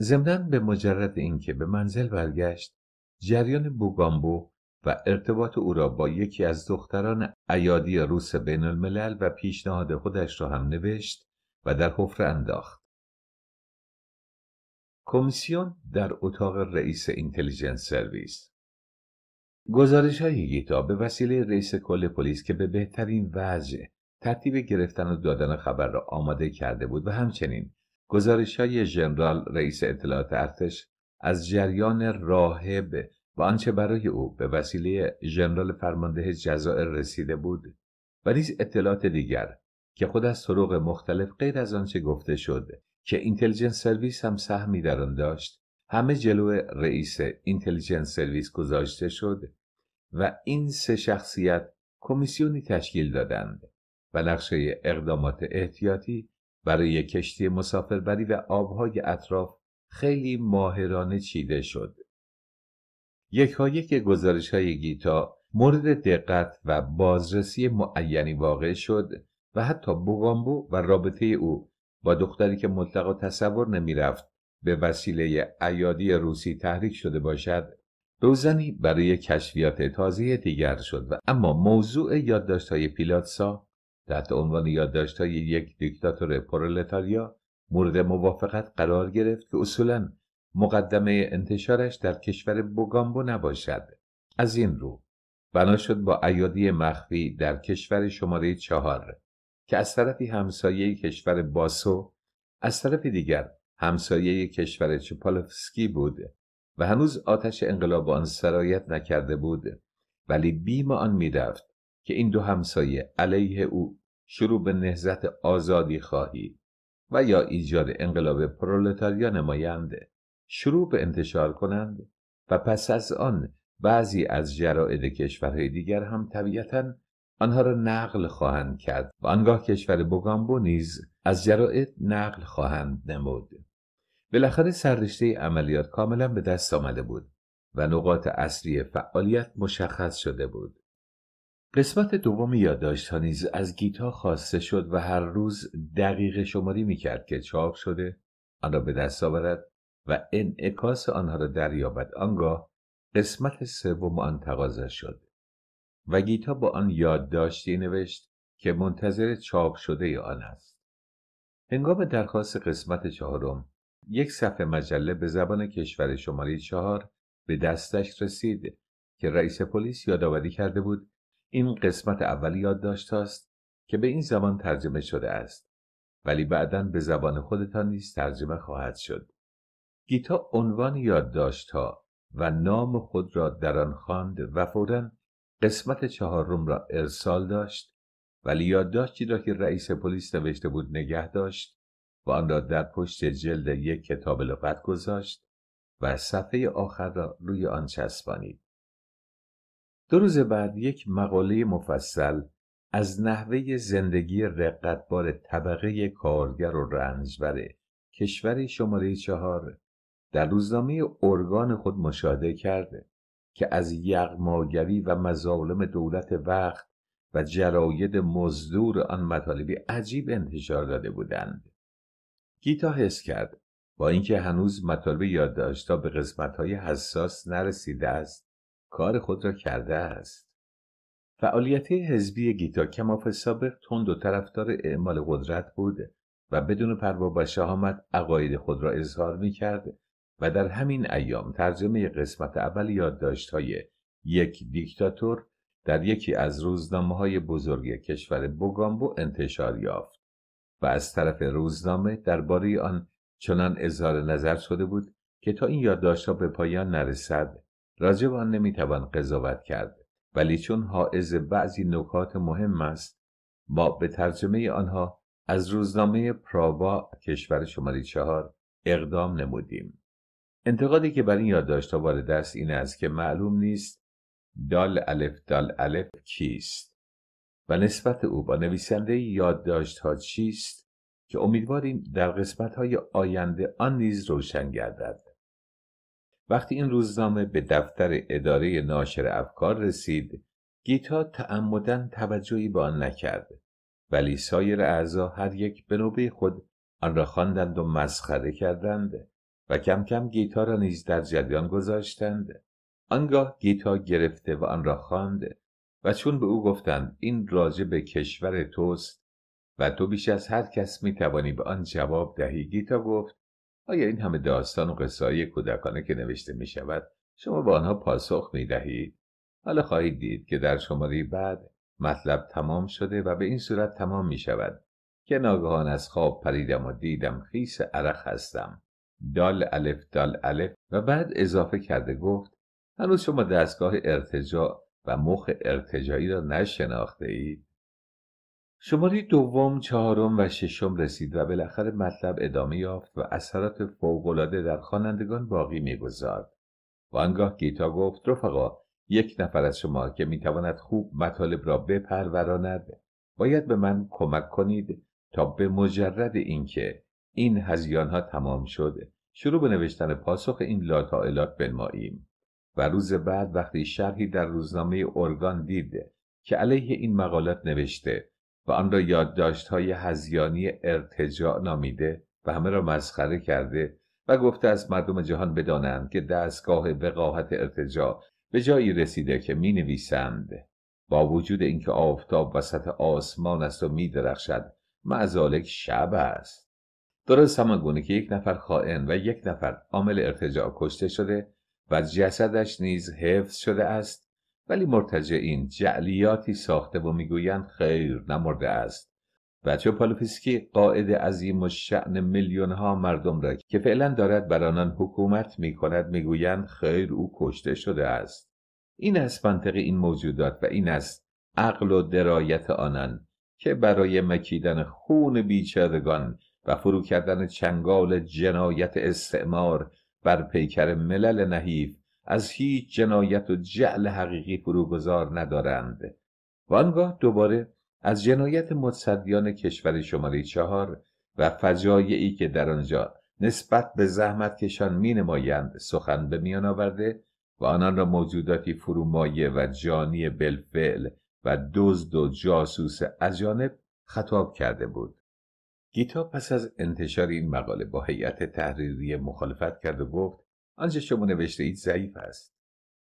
ضمنا به مجرد اینکه به منزل برگشت جریان بوگامبو و ارتباط او را با یکی از دختران ایادی روس بین الملل و پیشنهاد خودش را هم نوشت و در حفره انداخت کمیسیون در اتاق رئیس اینتلیجنس سرویس گزارش های یتا به وسیله رئیس کل پلیس که به بهترین وجه ترتیب گرفتن و دادن خبر را آماده کرده بود و همچنین گزارش های ژنرال رئیس اطلاعات ارتش از جریان راهب و آنچه برای او به وسیله ژنرال فرمانده جزائر رسیده بود و نیز اطلاعات دیگر که خود از طرق مختلف غیر از آنچه گفته شد که اینتلیجنس سرویس هم سهمی در آن داشت همه جلو رئیس اینتلیجنس سرویس گذاشته شد و این سه شخصیت کمیسیونی تشکیل دادند و نقشه اقدامات احتیاطی برای کشتی مسافربری و آبهای اطراف خیلی ماهرانه چیده شد. یکهایی که گزارش های گیتا مورد دقت و بازرسی معینی واقع شد و حتی بوگامبو و رابطه او با دختری که مطلقا تصور نمیرفت به وسیله ایادی روسی تحریک شده باشد روزنی برای کشفیات تازه دیگر شد و اما موضوع های پیلاتسا تحت عنوان های یک دیکتاتور پرولتاریا مورد موافقت قرار گرفت که اصولا مقدمه انتشارش در کشور بوگامبو نباشد از این رو بنا شد با ایادی مخفی در کشور شماره چهار که از طرفی همسایه کشور باسو از طرف دیگر همسایه کشور چپالفسکی بود و هنوز آتش انقلاب آن سرایت نکرده بود ولی بیم آن میرفت که این دو همسایه علیه او شروع به نهزت آزادی خواهی و یا ایجاد انقلاب پرولتاریا نمایند شروع به انتشار کنند و پس از آن بعضی از جرائد کشورهای دیگر هم طبیعتاً آنها را نقل خواهند کرد و آنگاه کشور بوگامبو نیز از جرائد نقل خواهند نمود بالاخره سررشته عملیات کاملا به دست آمده بود و نقاط اصلی فعالیت مشخص شده بود قسمت دوم یادداشت نیز از گیتا خواسته شد و هر روز دقیق شماری میکرد که چاپ شده آن را به دست آورد و انعکاس آنها را دریابد آنگاه قسمت سوم آن تقاضا شد و گیتا با آن یادداشتی نوشت که منتظر چاپ شده آن است. هنگام درخواست قسمت چهارم یک صفحه مجله به زبان کشور شمالی چهار به دستش رسید که رئیس پلیس یادآوری کرده بود این قسمت اول یادداشت است که به این زبان ترجمه شده است ولی بعدا به زبان خودتان نیز ترجمه خواهد شد گیتا عنوان یادداشت ها و نام خود را در آن خواند و فوراً قسمت چهارم را ارسال داشت ولی یادداشتی را که رئیس پلیس نوشته بود نگه داشت و آن را در پشت جلد یک کتاب لغت گذاشت و صفحه آخر را روی آن چسبانید دو روز بعد یک مقاله مفصل از نحوه زندگی رقتبار طبقه کارگر و رنجور کشور شماره چهار در روزنامه ارگان خود مشاهده کرده که از یغماگری و مظالم دولت وقت و جراید مزدور آن مطالبی عجیب انتشار داده بودند گیتا حس کرد با اینکه هنوز مطالب یادداشتها به قسمتهای حساس نرسیده است کار خود را کرده است فعالیت حزبی گیتا کماف سابق تند و طرفدار اعمال قدرت بود و بدون پروا با شهامت عقاید خود را اظهار می و در همین ایام ترجمه قسمت اول یادداشت های یک دیکتاتور در یکی از روزنامه های بزرگ کشور بوگامبو انتشار یافت و از طرف روزنامه درباره آن چنان اظهار نظر شده بود که تا این یادداشتها به پایان نرسد راجب آن نمیتوان قضاوت کرد ولی چون حائز بعضی نکات مهم است ما به ترجمه آنها از روزنامه پراوا کشور شماری چهار اقدام نمودیم انتقادی که بر این یادداشت وارد است این است که معلوم نیست دال الف دال الف کیست و نسبت او با نویسنده یادداشت ها چیست که امیدواریم در قسمت های آینده آن نیز روشن گردد وقتی این روزنامه به دفتر اداره ناشر افکار رسید گیتا تعمدن توجهی به آن نکرد ولی سایر اعضا هر یک به نوبه خود آن را خواندند و مسخره کردند و کم کم گیتا را نیز در جریان گذاشتند آنگاه گیتا گرفته و آن را خواند و چون به او گفتند این راجع به کشور توست و تو بیش از هر کس می توانی به آن جواب دهی گیتا گفت آیا این همه داستان و قصایی کودکانه که نوشته می شود شما به آنها پاسخ می دهید حالا خواهید دید که در شماره بعد مطلب تمام شده و به این صورت تمام می شود که ناگهان از خواب پریدم و دیدم خیس عرق هستم دال الف دال الف و بعد اضافه کرده گفت هنوز شما دستگاه ارتجاع و مخ ارتجاعی را نشناخته اید؟ شماری دوم، چهارم و ششم رسید و بالاخره مطلب ادامه یافت و اثرات فوقالعاده در خوانندگان باقی میگذارد و آنگاه گیتا گفت رفقا یک نفر از شما که میتواند خوب مطالب را بپروراند باید به من کمک کنید تا به مجرد اینکه این ها تمام شد شروع به نوشتن پاسخ این لاتائلات بنماییم و روز بعد وقتی شرحی در روزنامه ارگان دید، که علیه این مقالات نوشته و آن را های هزیانی ارتجاع نامیده و همه را مسخره کرده و گفته از مردم جهان بدانند که دستگاه وقاحت ارتجاع به جایی رسیده که می نویسند با وجود اینکه آفتاب وسط آسمان است و می درخشد معزالک شب است درست همان گونه که یک نفر خائن و یک نفر عامل ارتجاع کشته شده و جسدش نیز حفظ شده است ولی مرتجعین جعلیاتی ساخته و میگویند خیر نمرده است و چو پالوفیسکی قاعد عظیم و شعن میلیون ها مردم را که فعلا دارد بر آنان حکومت می کند میگویند خیر او کشته شده است این است منطق این موجودات و این است عقل و درایت آنان که برای مکیدن خون بیچارگان و فرو کردن چنگال جنایت استعمار بر پیکر ملل نحیف از هیچ جنایت و جعل حقیقی فروگذار ندارند و آنگاه دوباره از جنایت متصدیان کشور شمالی چهار و فجایعی که در آنجا نسبت به زحمتکشان مینمایند سخن به میان آورده و آنان را موجوداتی فرومایه و جانی بلفل و دزد و جاسوس اجانب خطاب کرده بود گیتا پس از انتشار این مقاله با هیئت تحریری مخالفت کرد و گفت آنچه شما نوشته اید ضعیف است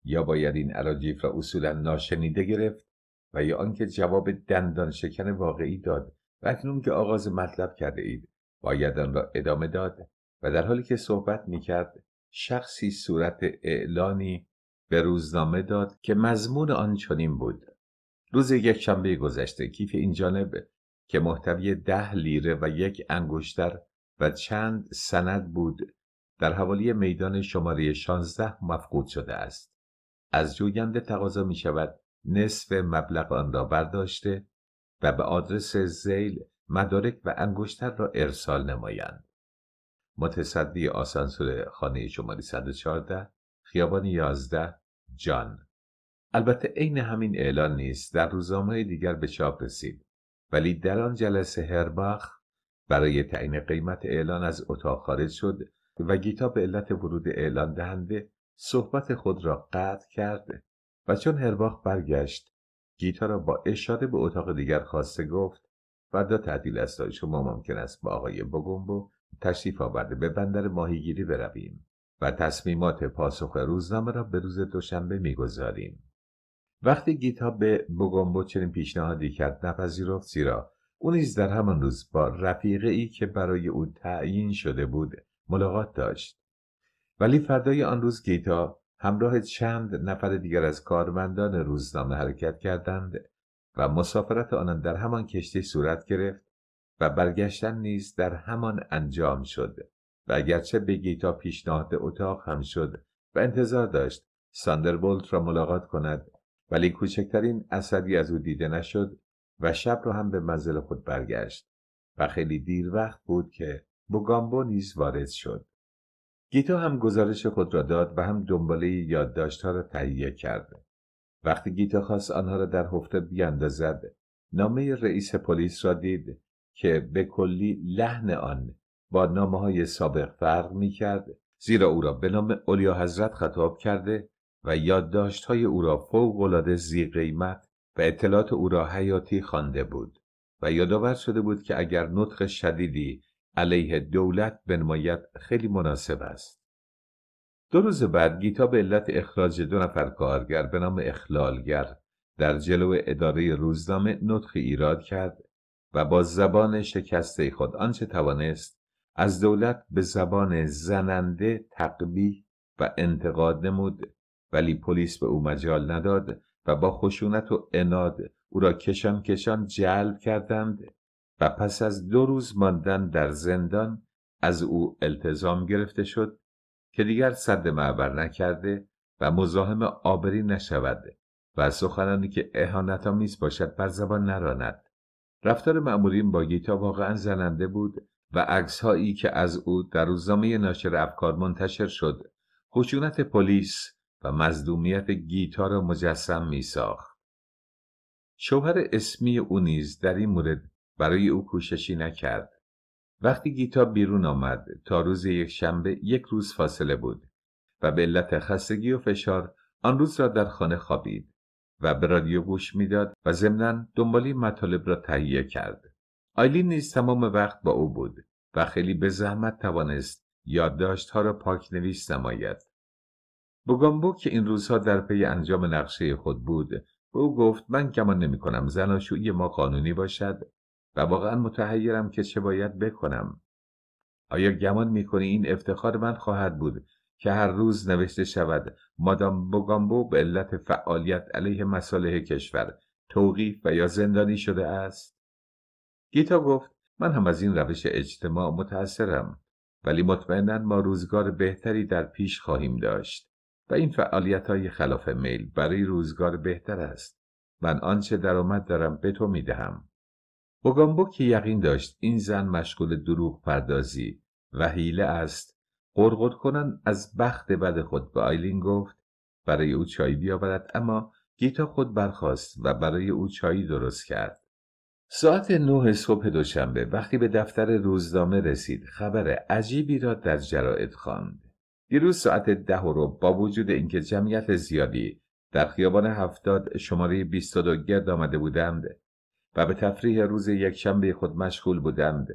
یا باید این عراجیف را اصولا ناشنیده گرفت و یا آنکه جواب دندان شکن واقعی داد و اکنون که آغاز مطلب کرده اید باید آن را ادامه داد و در حالی که صحبت میکرد شخصی صورت اعلانی به روزنامه داد که مضمون آن چنین بود روز یک شنبه گذشته کیف این جانب که محتوی ده لیره و یک انگشتر و چند سند بود در حوالی میدان شماره 16 مفقود شده است. از جوینده تقاضا می شود نصف مبلغ آن را برداشته و به آدرس زیل مدارک و انگشتر را ارسال نمایند. متصدی آسانسور خانه شماره 114 خیابان 11 جان البته عین همین اعلان نیست در روزنامه دیگر به چاپ رسید ولی در آن جلسه هرباخ برای تعیین قیمت اعلان از اتاق خارج شد و گیتا به علت ورود اعلان دهنده صحبت خود را قطع کرد و چون هرباخ برگشت گیتا را با اشاره به اتاق دیگر خواسته گفت فردا تعدیل است شما ممکن است با آقای بگومبو تشریف آورده به بندر ماهیگیری برویم و تصمیمات پاسخ روزنامه را به روز دوشنبه میگذاریم وقتی گیتا به بوگومبو چنین پیشنهادی کرد نپذیرفت زیرا او نیز در همان روز با رفیقه ای که برای او تعیین شده بود ملاقات داشت ولی فردای آن روز گیتا همراه چند نفر دیگر از کارمندان روزنامه حرکت کردند و مسافرت آنان در همان کشتی صورت گرفت و برگشتن نیز در همان انجام شد و اگرچه به گیتا پیشنهاد اتاق هم شد و انتظار داشت ساندربولت را ملاقات کند ولی کوچکترین اثری از او دیده نشد و شب را هم به منزل خود برگشت و خیلی دیر وقت بود که بوگامبو نیز وارد شد گیتا هم گزارش خود را داد و هم دنباله یادداشتها را تهیه کرد وقتی گیتا خواست آنها را در حفره بیاندازد نامه رئیس پلیس را دید که به کلی لحن آن با نامه های سابق فرق می کرد زیرا او را به نام اولیا حضرت خطاب کرده و های او را زی قیمت و اطلاعات او را حیاتی خوانده بود و یادآور شده بود که اگر نطق شدیدی علیه دولت بنماید خیلی مناسب است دو روز بعد گیتا به علت اخراج دو نفر کارگر به نام اخلالگر در جلو اداره روزنامه نطق ایراد کرد و با زبان شکسته خود آنچه توانست از دولت به زبان زننده تقبیح و انتقاد نمود ولی پلیس به او مجال نداد و با خشونت و اناد او را کشان کشان جلب کردند و پس از دو روز ماندن در زندان از او التزام گرفته شد که دیگر صد معبر نکرده و مزاحم آبری نشود و سخنانی که اهانت آمیز باشد بر زبان نراند رفتار مأمورین با گیتا واقعا زننده بود و هایی که از او در روزنامه ناشر افکار منتشر شد خشونت پلیس و مزدومیت گیتا را مجسم می شوهر اسمی او نیز در این مورد برای او کوششی نکرد. وقتی گیتا بیرون آمد تا روز یک شنبه یک روز فاصله بود و به علت خستگی و فشار آن روز را در خانه خوابید و به رادیو گوش میداد و ضمنا دنبالی مطالب را تهیه کرد آیلین نیز تمام وقت با او بود و خیلی به زحمت توانست یادداشتها را پاک نویس نماید بوگامبو که این روزها در پی انجام نقشه خود بود به او گفت من گمان نمی کنم زناشویی ما قانونی باشد و واقعا متحیرم که چه باید بکنم آیا گمان می این افتخار من خواهد بود که هر روز نوشته شود مادام بوگامبو به علت فعالیت علیه مصالح کشور توقیف و یا زندانی شده است گیتا گفت من هم از این روش اجتماع متأثرم ولی مطمئنا ما روزگار بهتری در پیش خواهیم داشت و این فعالیت های خلاف میل برای روزگار بهتر است من آنچه درآمد دارم به تو می دهم اوگامبو که یقین داشت این زن مشغول دروغ پردازی و حیله است قرقد کنن از بخت بد خود به آیلین گفت برای او چای بیاورد اما گیتا خود برخواست و برای او چایی درست کرد ساعت نه صبح دوشنبه وقتی به دفتر روزنامه رسید خبر عجیبی را در جرائد خواند دیروز ساعت ده رو با وجود اینکه جمعیت زیادی در خیابان هفتاد شماره و گرد آمده بودند و به تفریح روز یکشنبه خود مشغول بودند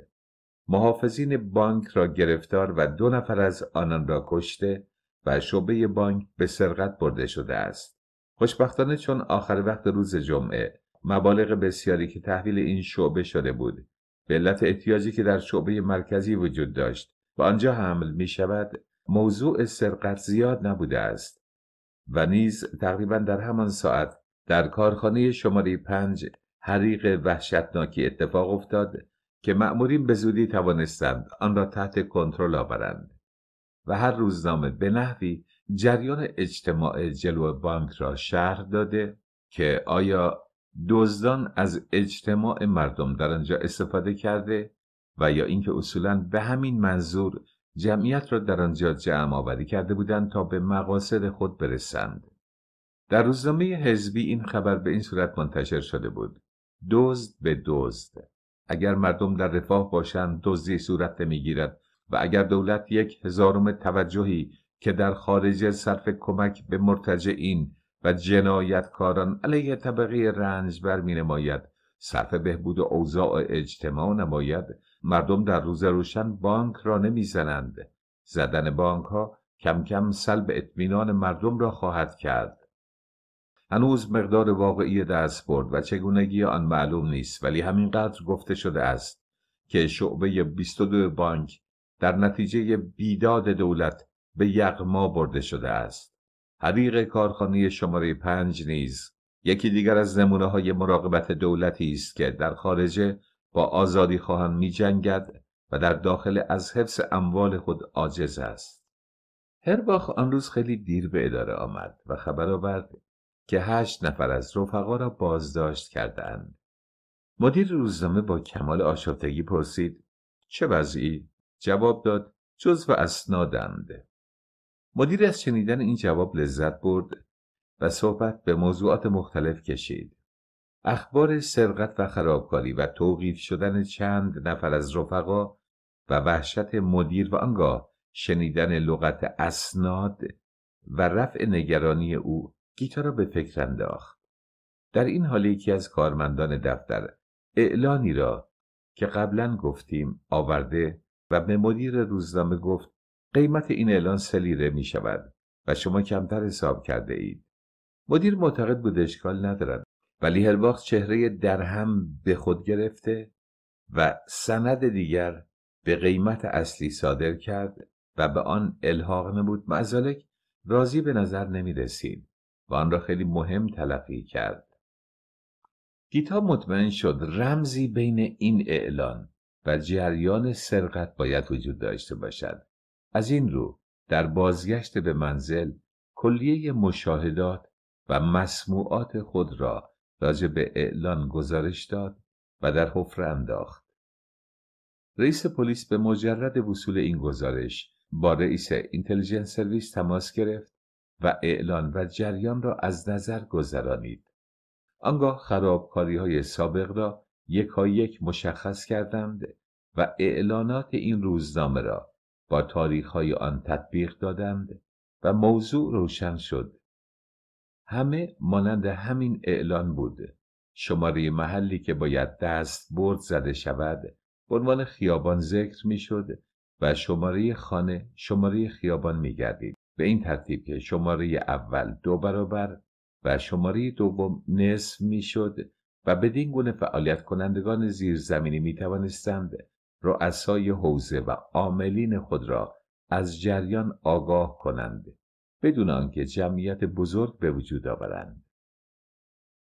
محافظین بانک را گرفتار و دو نفر از آنان را کشته و شعبه بانک به سرقت برده شده است خوشبختانه چون آخر وقت روز جمعه مبالغ بسیاری که تحویل این شعبه شده بود به علت احتیاجی که در شعبه مرکزی وجود داشت و آنجا حمل می شود موضوع سرقت زیاد نبوده است و نیز تقریبا در همان ساعت در کارخانه شماره پنج حریق وحشتناکی اتفاق افتاد که مأمورین به زودی توانستند آن را تحت کنترل آورند و هر روزنامه به نحوی جریان اجتماع جلو بانک را شهر داده که آیا دزدان از اجتماع مردم در آنجا استفاده کرده و یا اینکه اصولا به همین منظور جمعیت را در آنجا جمع آوری کرده بودند تا به مقاصد خود برسند در روزنامه حزبی این خبر به این صورت منتشر شده بود دزد به دزد اگر مردم در رفاه باشند دزدی صورت نمیگیرد و اگر دولت یک هزارم توجهی که در خارج صرف کمک به مرتجعین و جنایتکاران علیه طبقه رنج بر نماید صرف بهبود اوضاع اجتماع نماید مردم در روز روشن بانک را نمیزنند زدن بانک ها کم کم سلب اطمینان مردم را خواهد کرد هنوز مقدار واقعی دست برد و چگونگی آن معلوم نیست ولی همینقدر گفته شده است که شعبه 22 بانک در نتیجه بیداد دولت به یغما برده شده است. حریق کارخانه شماره پنج نیز یکی دیگر از نمونه های مراقبت دولتی است که در خارج. با آزادی خواهم می جنگد و در داخل از حفظ اموال خود عاجز است. هرباخ آن روز خیلی دیر به اداره آمد و خبر آورد که هشت نفر از رفقا را بازداشت کردند. مدیر روزنامه با کمال آشفتگی پرسید چه وضعی؟ جواب داد جز و اسنادند. مدیر از شنیدن این جواب لذت برد و صحبت به موضوعات مختلف کشید. اخبار سرقت و خرابکاری و توقیف شدن چند نفر از رفقا و وحشت مدیر و آنگاه شنیدن لغت اسناد و رفع نگرانی او گیتا را به فکر انداخت در این حال یکی از کارمندان دفتر اعلانی را که قبلا گفتیم آورده و به مدیر روزنامه گفت قیمت این اعلان سلیره می شود و شما کمتر حساب کرده اید مدیر معتقد بود اشکال ندارد ولی لیهلباخ چهره درهم به خود گرفته و سند دیگر به قیمت اصلی صادر کرد و به آن الحاق نمود مزالک راضی به نظر نمی رسید و آن را خیلی مهم تلقی کرد گیتا مطمئن شد رمزی بین این اعلان و جریان سرقت باید وجود داشته باشد از این رو در بازگشت به منزل کلیه مشاهدات و مسموعات خود را راجع به اعلان گزارش داد و در حفره انداخت رئیس پلیس به مجرد وصول این گزارش با رئیس اینتلیجنس سرویس تماس گرفت و اعلان و جریان را از نظر گذرانید آنگاه خرابکاری های سابق را یکایک یک مشخص کردند و اعلانات این روزنامه را با تاریخ های آن تطبیق دادند و موضوع روشن شد همه مانند همین اعلان بود شماره محلی که باید دست برد زده شود به عنوان خیابان ذکر میشد و شماره خانه شماره خیابان میگردید به این ترتیب که شماره اول دو برابر و شماره دوم نصف میشد و بدین گونه فعالیت کنندگان زیرزمینی می توانستند رؤسای حوزه و عاملین خود را از جریان آگاه کنند بدون آنکه جمعیت بزرگ به وجود آورند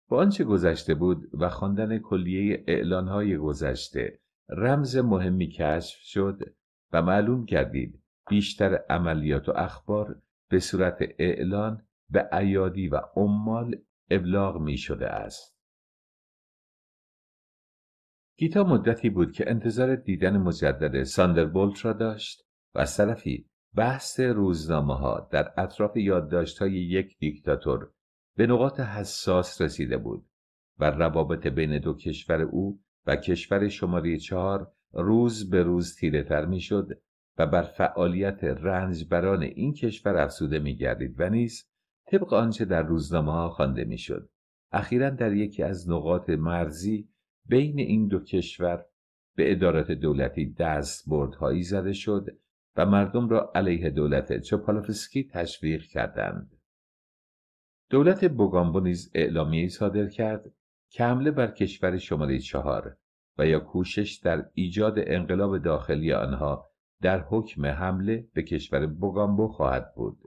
با آنچه گذشته بود و خواندن کلیه اعلانهای گذشته رمز مهمی کشف شد و معلوم کردید بیشتر عملیات و اخبار به صورت اعلان به ایادی و عمال ابلاغ می شده است. گیتا مدتی بود که انتظار دیدن مجدد ساندربولت را داشت و از طرفی بحث روزنامه ها در اطراف یادداشت های یک دیکتاتور به نقاط حساس رسیده بود و روابط بین دو کشور او و کشور شماره چهار روز به روز تیره تر می شد و بر فعالیت رنجبران این کشور افسوده می گردید و نیز طبق آنچه در روزنامه ها خوانده می شد اخیرا در یکی از نقاط مرزی بین این دو کشور به ادارات دولتی دست بردهایی زده شد و مردم را علیه دولت چوپالوفسکی تشویق کردند. دولت بوگامبو نیز اعلامیه‌ای صادر کرد که حمله بر کشور شماره چهار و یا کوشش در ایجاد انقلاب داخلی آنها در حکم حمله به کشور بوگامبو خواهد بود.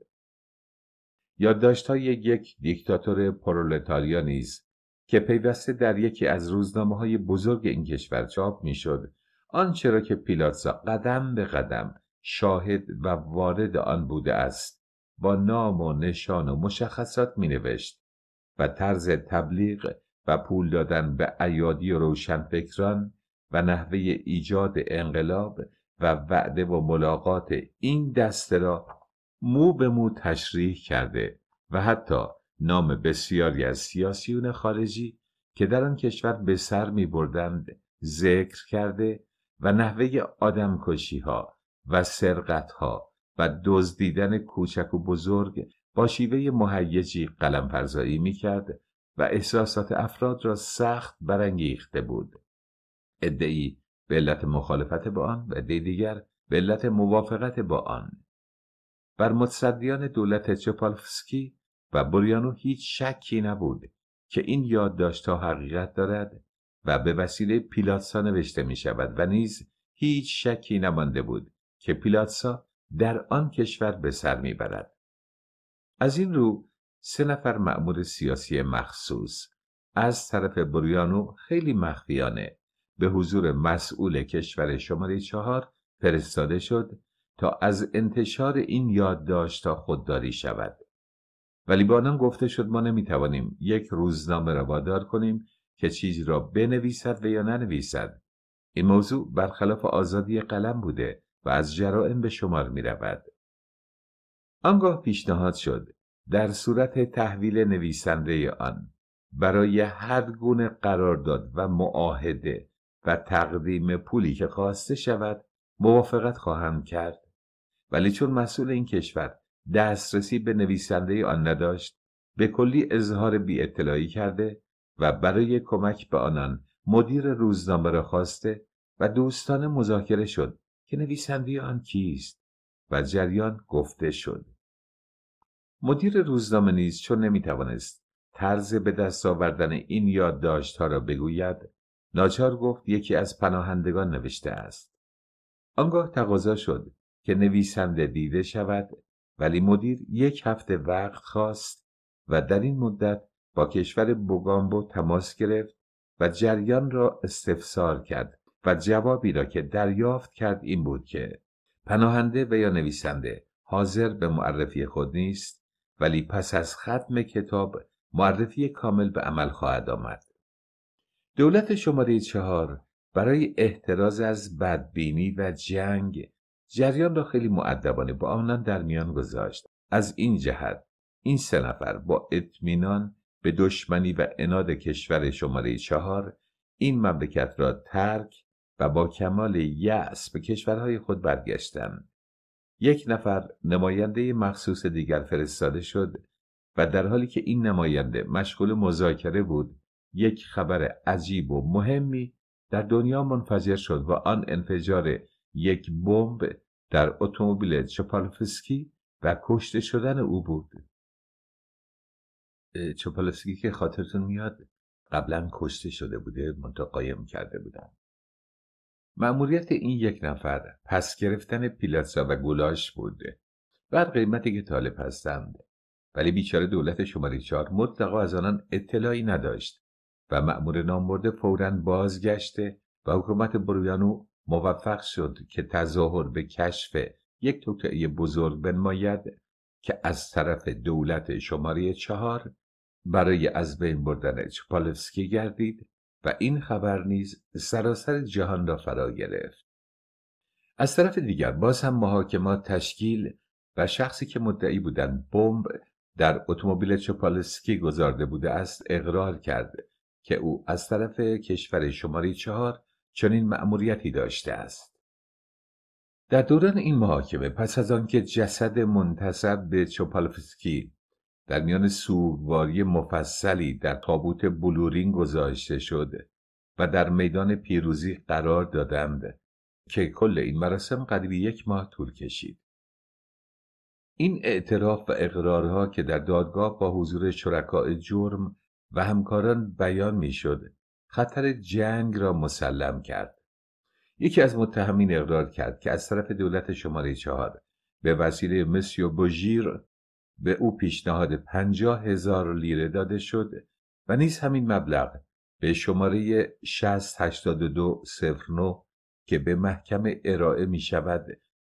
یادداشت‌های یک دیکتاتور پرولتاریا نیز که پیوسته در یکی از روزنامه های بزرگ این کشور چاپ میشد آنچه را که پیلاتسا قدم به قدم شاهد و وارد آن بوده است با نام و نشان و مشخصات می نوشت و طرز تبلیغ و پول دادن به ایادی و روشنفکران و نحوه ایجاد انقلاب و وعده و ملاقات این دسته را مو به مو تشریح کرده و حتی نام بسیاری از سیاسیون خارجی که در آن کشور به سر می بردند ذکر کرده و نحوه کشی ها و سرقت ها و دزدیدن کوچک و بزرگ با شیوه مهیجی قلم فرزایی می کرد و احساسات افراد را سخت برانگیخته بود. ادعی به علت مخالفت با آن و دی دیگر به علت موافقت با آن. بر متصدیان دولت چپالفسکی و بوریانو هیچ شکی نبود که این یادداشتها حقیقت دارد و به وسیله پیلاتسا نوشته می شود و نیز هیچ شکی نمانده بود که پیلاتسا در آن کشور به سر میبرد از این رو سه نفر مأمور سیاسی مخصوص از طرف بریانو خیلی مخفیانه به حضور مسئول کشور شماره چهار فرستاده شد تا از انتشار این یادداشت خودداری شود ولی با آنان گفته شد ما نمیتوانیم یک روزنامه را وادار کنیم که چیزی را بنویسد و یا ننویسد این موضوع برخلاف آزادی قلم بوده و از جرائم به شمار می رود. آنگاه پیشنهاد شد در صورت تحویل نویسنده آن برای هر گونه قرارداد و معاهده و تقدیم پولی که خواسته شود موافقت خواهم کرد ولی چون مسئول این کشور دسترسی به نویسنده آن نداشت به کلی اظهار بی اطلاعی کرده و برای کمک به آنان مدیر روزنامه را خواسته و دوستان مذاکره شد که نویسنده آن کیست و جریان گفته شد مدیر روزنامه نیز چون نمیتوانست طرز به دست آوردن این یادداشتها را بگوید ناچار گفت یکی از پناهندگان نوشته است آنگاه تقاضا شد که نویسنده دیده شود ولی مدیر یک هفته وقت خواست و در این مدت با کشور بوگامبو تماس گرفت و جریان را استفسار کرد و جوابی را که دریافت کرد این بود که پناهنده و یا نویسنده حاضر به معرفی خود نیست ولی پس از ختم کتاب معرفی کامل به عمل خواهد آمد. دولت شماره چهار برای احتراز از بدبینی و جنگ جریان را خیلی معدبانه با آنان در میان گذاشت. از این جهت این سه نفر با اطمینان به دشمنی و اناد کشور شماره چهار این مملکت را ترک و با کمال یأس به کشورهای خود برگشتند. یک نفر نماینده مخصوص دیگر فرستاده شد و در حالی که این نماینده مشغول مذاکره بود یک خبر عجیب و مهمی در دنیا منفجر شد و آن انفجار یک بمب در اتومبیل چپالفسکی و کشته شدن او بود چپالفسکی که خاطرتون میاد قبلا کشته شده بوده منتقایم کرده بودن مأموریت این یک نفر پس گرفتن پیلاتسا و گولاش بود بعد قیمتی که طالب هستند ولی بیچاره دولت شماره چهار مطلقا از آنان اطلاعی نداشت و مأمور نامبرده فورا بازگشته و حکومت برویانو موفق شد که تظاهر به کشف یک توطعه بزرگ بنماید که از طرف دولت شماره چهار برای از بین بردن چپالفسکی گردید و این خبر نیز سراسر جهان را فرا گرفت از طرف دیگر باز هم محاکمات تشکیل و شخصی که مدعی بودن بمب در اتومبیل چپالسکی گذارده بوده است اقرار کرد که او از طرف کشور شماری چهار چنین مأموریتی داشته است در دوران این محاکمه پس از آنکه جسد منتصب به چپالسکی در میان سوگواری مفصلی در تابوت بلورین گذاشته شد و در میدان پیروزی قرار دادند که کل این مراسم قریب یک ماه طول کشید. این اعتراف و اقرارها که در دادگاه با حضور شرکای جرم و همکاران بیان میشد خطر جنگ را مسلم کرد یکی از متهمین اقرار کرد که از طرف دولت شماره چهار به وسیله مسیو بوژیر به او پیشنهاد پنجاه هزار لیره داده شد و نیز همین مبلغ به شماره 608209 که به محکمه ارائه می شود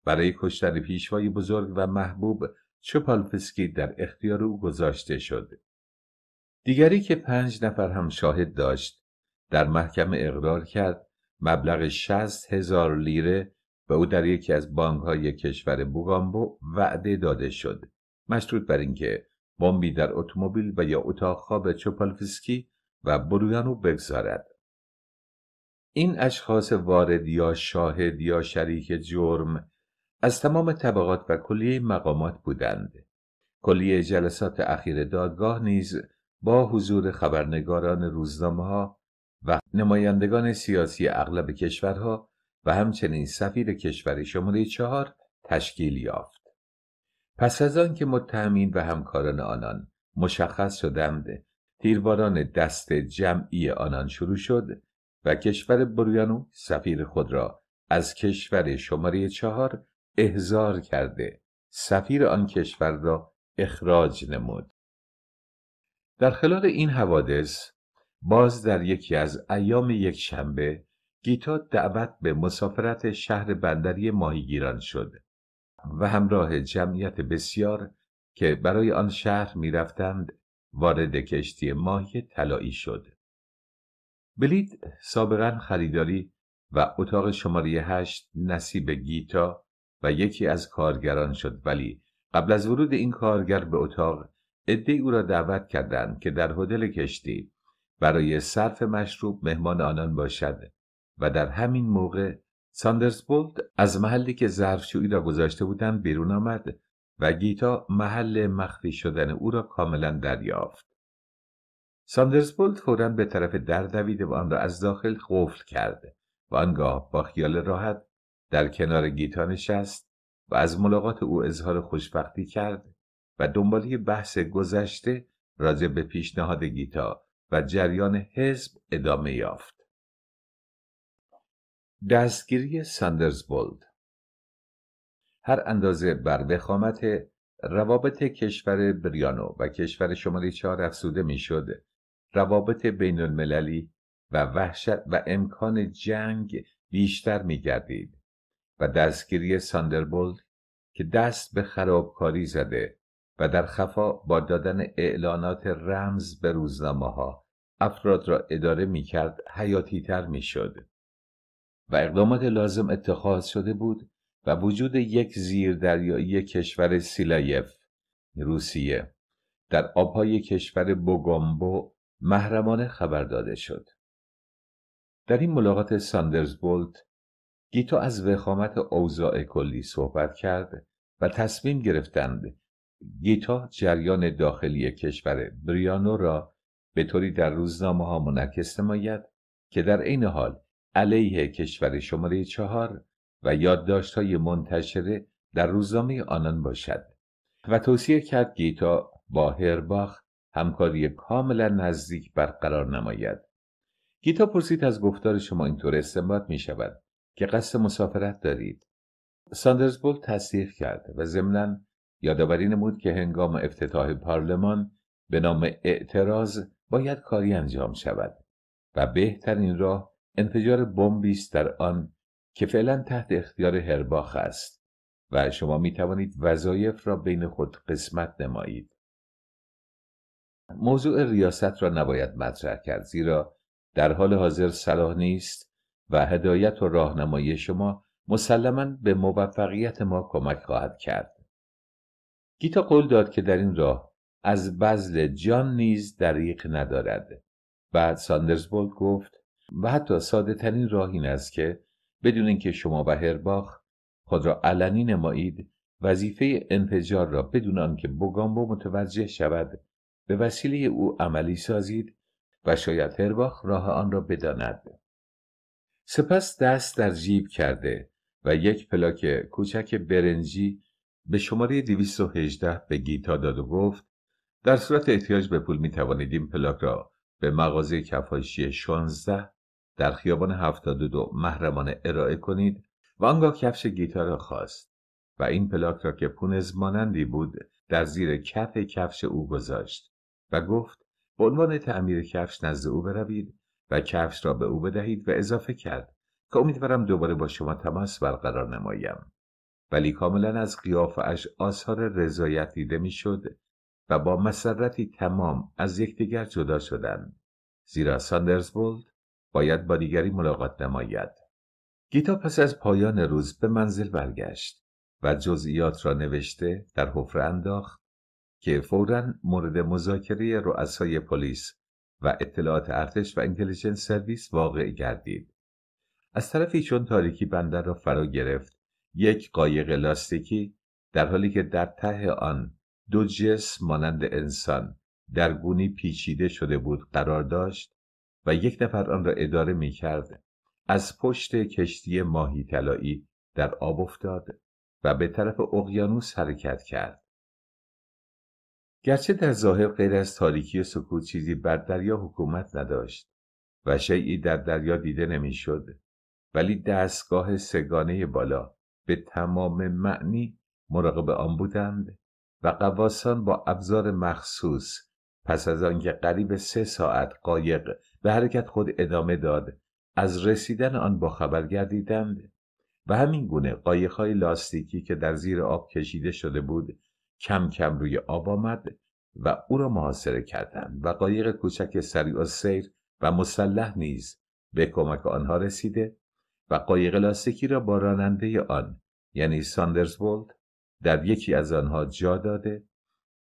برای کشتن پیشوای بزرگ و محبوب چپالفسکی در اختیار او گذاشته شد. دیگری که پنج نفر هم شاهد داشت در محکمه اقرار کرد مبلغ 60 هزار لیره به او در یکی از بانک های کشور بوگامبو وعده داده شد. مشروط بر اینکه بمبی در اتومبیل و یا اتاق خواب چوپالفسکی و برویانو بگذارد این اشخاص وارد یا شاهد یا شریک جرم از تمام طبقات و کلیه مقامات بودند کلیه جلسات اخیر دادگاه نیز با حضور خبرنگاران روزنامه ها و نمایندگان سیاسی اغلب کشورها و همچنین سفیر کشور شماره چهار تشکیل یافت. پس از که متهمین و همکاران آنان مشخص شدند تیرباران دست جمعی آنان شروع شد و کشور بریانو سفیر خود را از کشور شماره چهار احضار کرده سفیر آن کشور را اخراج نمود در خلال این حوادث باز در یکی از ایام یک شنبه گیتا دعوت به مسافرت شهر بندری ماهیگیران شد و همراه جمعیت بسیار که برای آن شهر رفتند وارد کشتی ماهی طلایی شد. بلیت سابقا خریداری و اتاق شماره هشت نصیب گیتا و یکی از کارگران شد ولی قبل از ورود این کارگر به اتاق عدهای او را دعوت کردند که در هتل کشتی برای صرف مشروب مهمان آنان باشد و در همین موقع ساندرسبولد از محلی که ظرفشویی را گذاشته بودند بیرون آمد و گیتا محل مخفی شدن او را کاملا دریافت. ساندرسبولد فورا به طرف در دوید و آن را از داخل قفل کرد و آنگاه با خیال راحت در کنار گیتا نشست و از ملاقات او اظهار خوشبختی کرد و دنبالی بحث گذشته راجع به پیشنهاد گیتا و جریان حزب ادامه یافت. دستگیری ساندرزبولد هر اندازه بر وخامت روابط کشور بریانو و کشور شماره چهار افسوده میشد روابط بین المللی و وحشت و امکان جنگ بیشتر میگردید و دستگیری ساندربولد که دست به خرابکاری زده و در خفا با دادن اعلانات رمز به روزنامه ها افراد را اداره میکرد. کرد حیاتی تر می و اقدامات لازم اتخاذ شده بود و وجود یک دریایی کشور سیلایف روسیه در آبهای کشور بوگامبو محرمانه خبر داده شد. در این ملاقات ساندرز بولت گیتا از وخامت اوضاع کلی صحبت کرد و تصمیم گرفتند گیتا جریان داخلی کشور بریانو را به طوری در روزنامه ها منعکس نماید که در عین حال علیه کشور شماره چهار و یادداشت‌های منتشره در روزنامه آنان باشد و توصیه کرد گیتا با هرباخ همکاری کاملا نزدیک برقرار نماید گیتا پرسید از گفتار شما اینطور استنباط می شود که قصد مسافرت دارید ساندرزبول تصدیق کرد و ضمنا یادآوری نمود که هنگام افتتاح پارلمان به نام اعتراض باید کاری انجام شود و بهترین راه انفجار بمبی در آن که فعلا تحت اختیار هرباخ است و شما می توانید وظایف را بین خود قسمت نمایید. موضوع ریاست را نباید مطرح کرد زیرا در حال حاضر صلاح نیست و هدایت و راهنمایی شما مسلما به موفقیت ما کمک خواهد کرد. گیتا قول داد که در این راه از بذل جان نیز دریق ندارد. بعد ساندرزبولد گفت و حتی ساده ترین راه این است که بدون اینکه شما و هرباخ خود را علنی نمایید وظیفه انفجار را بدون آنکه بوگامبو متوجه شود به وسیله او عملی سازید و شاید هرباخ راه آن را بداند سپس دست در جیب کرده و یک پلاک کوچک برنجی به شماره 218 به گیتا داد و گفت در صورت احتیاج به پول می توانید این پلاک را به مغازه کفاشی 16 در خیابان 72 محرمانه ارائه کنید و آنگاه کفش گیتار را خواست و این پلاک را که پونز مانندی بود در زیر کف کفش او گذاشت و گفت به عنوان تعمیر کفش نزد او بروید و کفش را به او بدهید و اضافه کرد که امیدوارم دوباره با شما تماس برقرار نمایم ولی کاملا از قیافش آثار رضایت دیده میشد و با مسرتی تمام از یکدیگر جدا شدند زیرا ساندرزبولد باید با دیگری ملاقات نماید گیتا پس از پایان روز به منزل برگشت و جزئیات را نوشته در حفره انداخت که فورا مورد مذاکره رؤسای پلیس و اطلاعات ارتش و اینتلیجنس سرویس واقع گردید از طرفی چون تاریکی بندر را فرا گرفت یک قایق لاستیکی در حالی که در ته آن دو جسم مانند انسان در گونی پیچیده شده بود قرار داشت و یک نفر آن را اداره می از پشت کشتی ماهی طلایی در آب افتاد و به طرف اقیانوس حرکت کرد. گرچه در ظاهر غیر از تاریکی و سکوت چیزی بر دریا حکومت نداشت و شیعی در دریا دیده نمیشد ولی دستگاه سگانه بالا به تمام معنی مراقب آن بودند و قواسان با ابزار مخصوص پس از آنکه قریب سه ساعت قایق به حرکت خود ادامه داد از رسیدن آن با خبر گردیدند و همین گونه قایقهای لاستیکی که در زیر آب کشیده شده بود کم کم روی آب آمد و او را محاصره کردند و قایق کوچک سریع و سیر و مسلح نیز به کمک آنها رسیده و قایق لاستیکی را با راننده آن یعنی ساندرز در یکی از آنها جا داده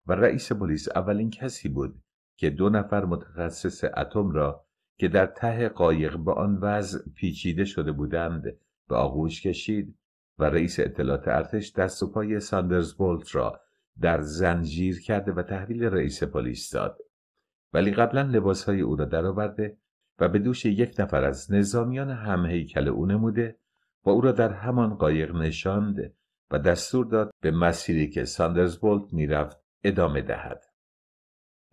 و رئیس پلیس اولین کسی بود که دو نفر متخصص اتم را که در ته قایق به آن وضع پیچیده شده بودند به آغوش کشید و رئیس اطلاعات ارتش دست و پای ساندرز بولت را در زنجیر کرده و تحویل رئیس پلیس داد ولی قبلا لباسهای او را درآورده و به دوش یک نفر از نظامیان همهیکل او نموده و او را در همان قایق نشاند و دستور داد به مسیری که ساندرز بولت میرفت ادامه دهد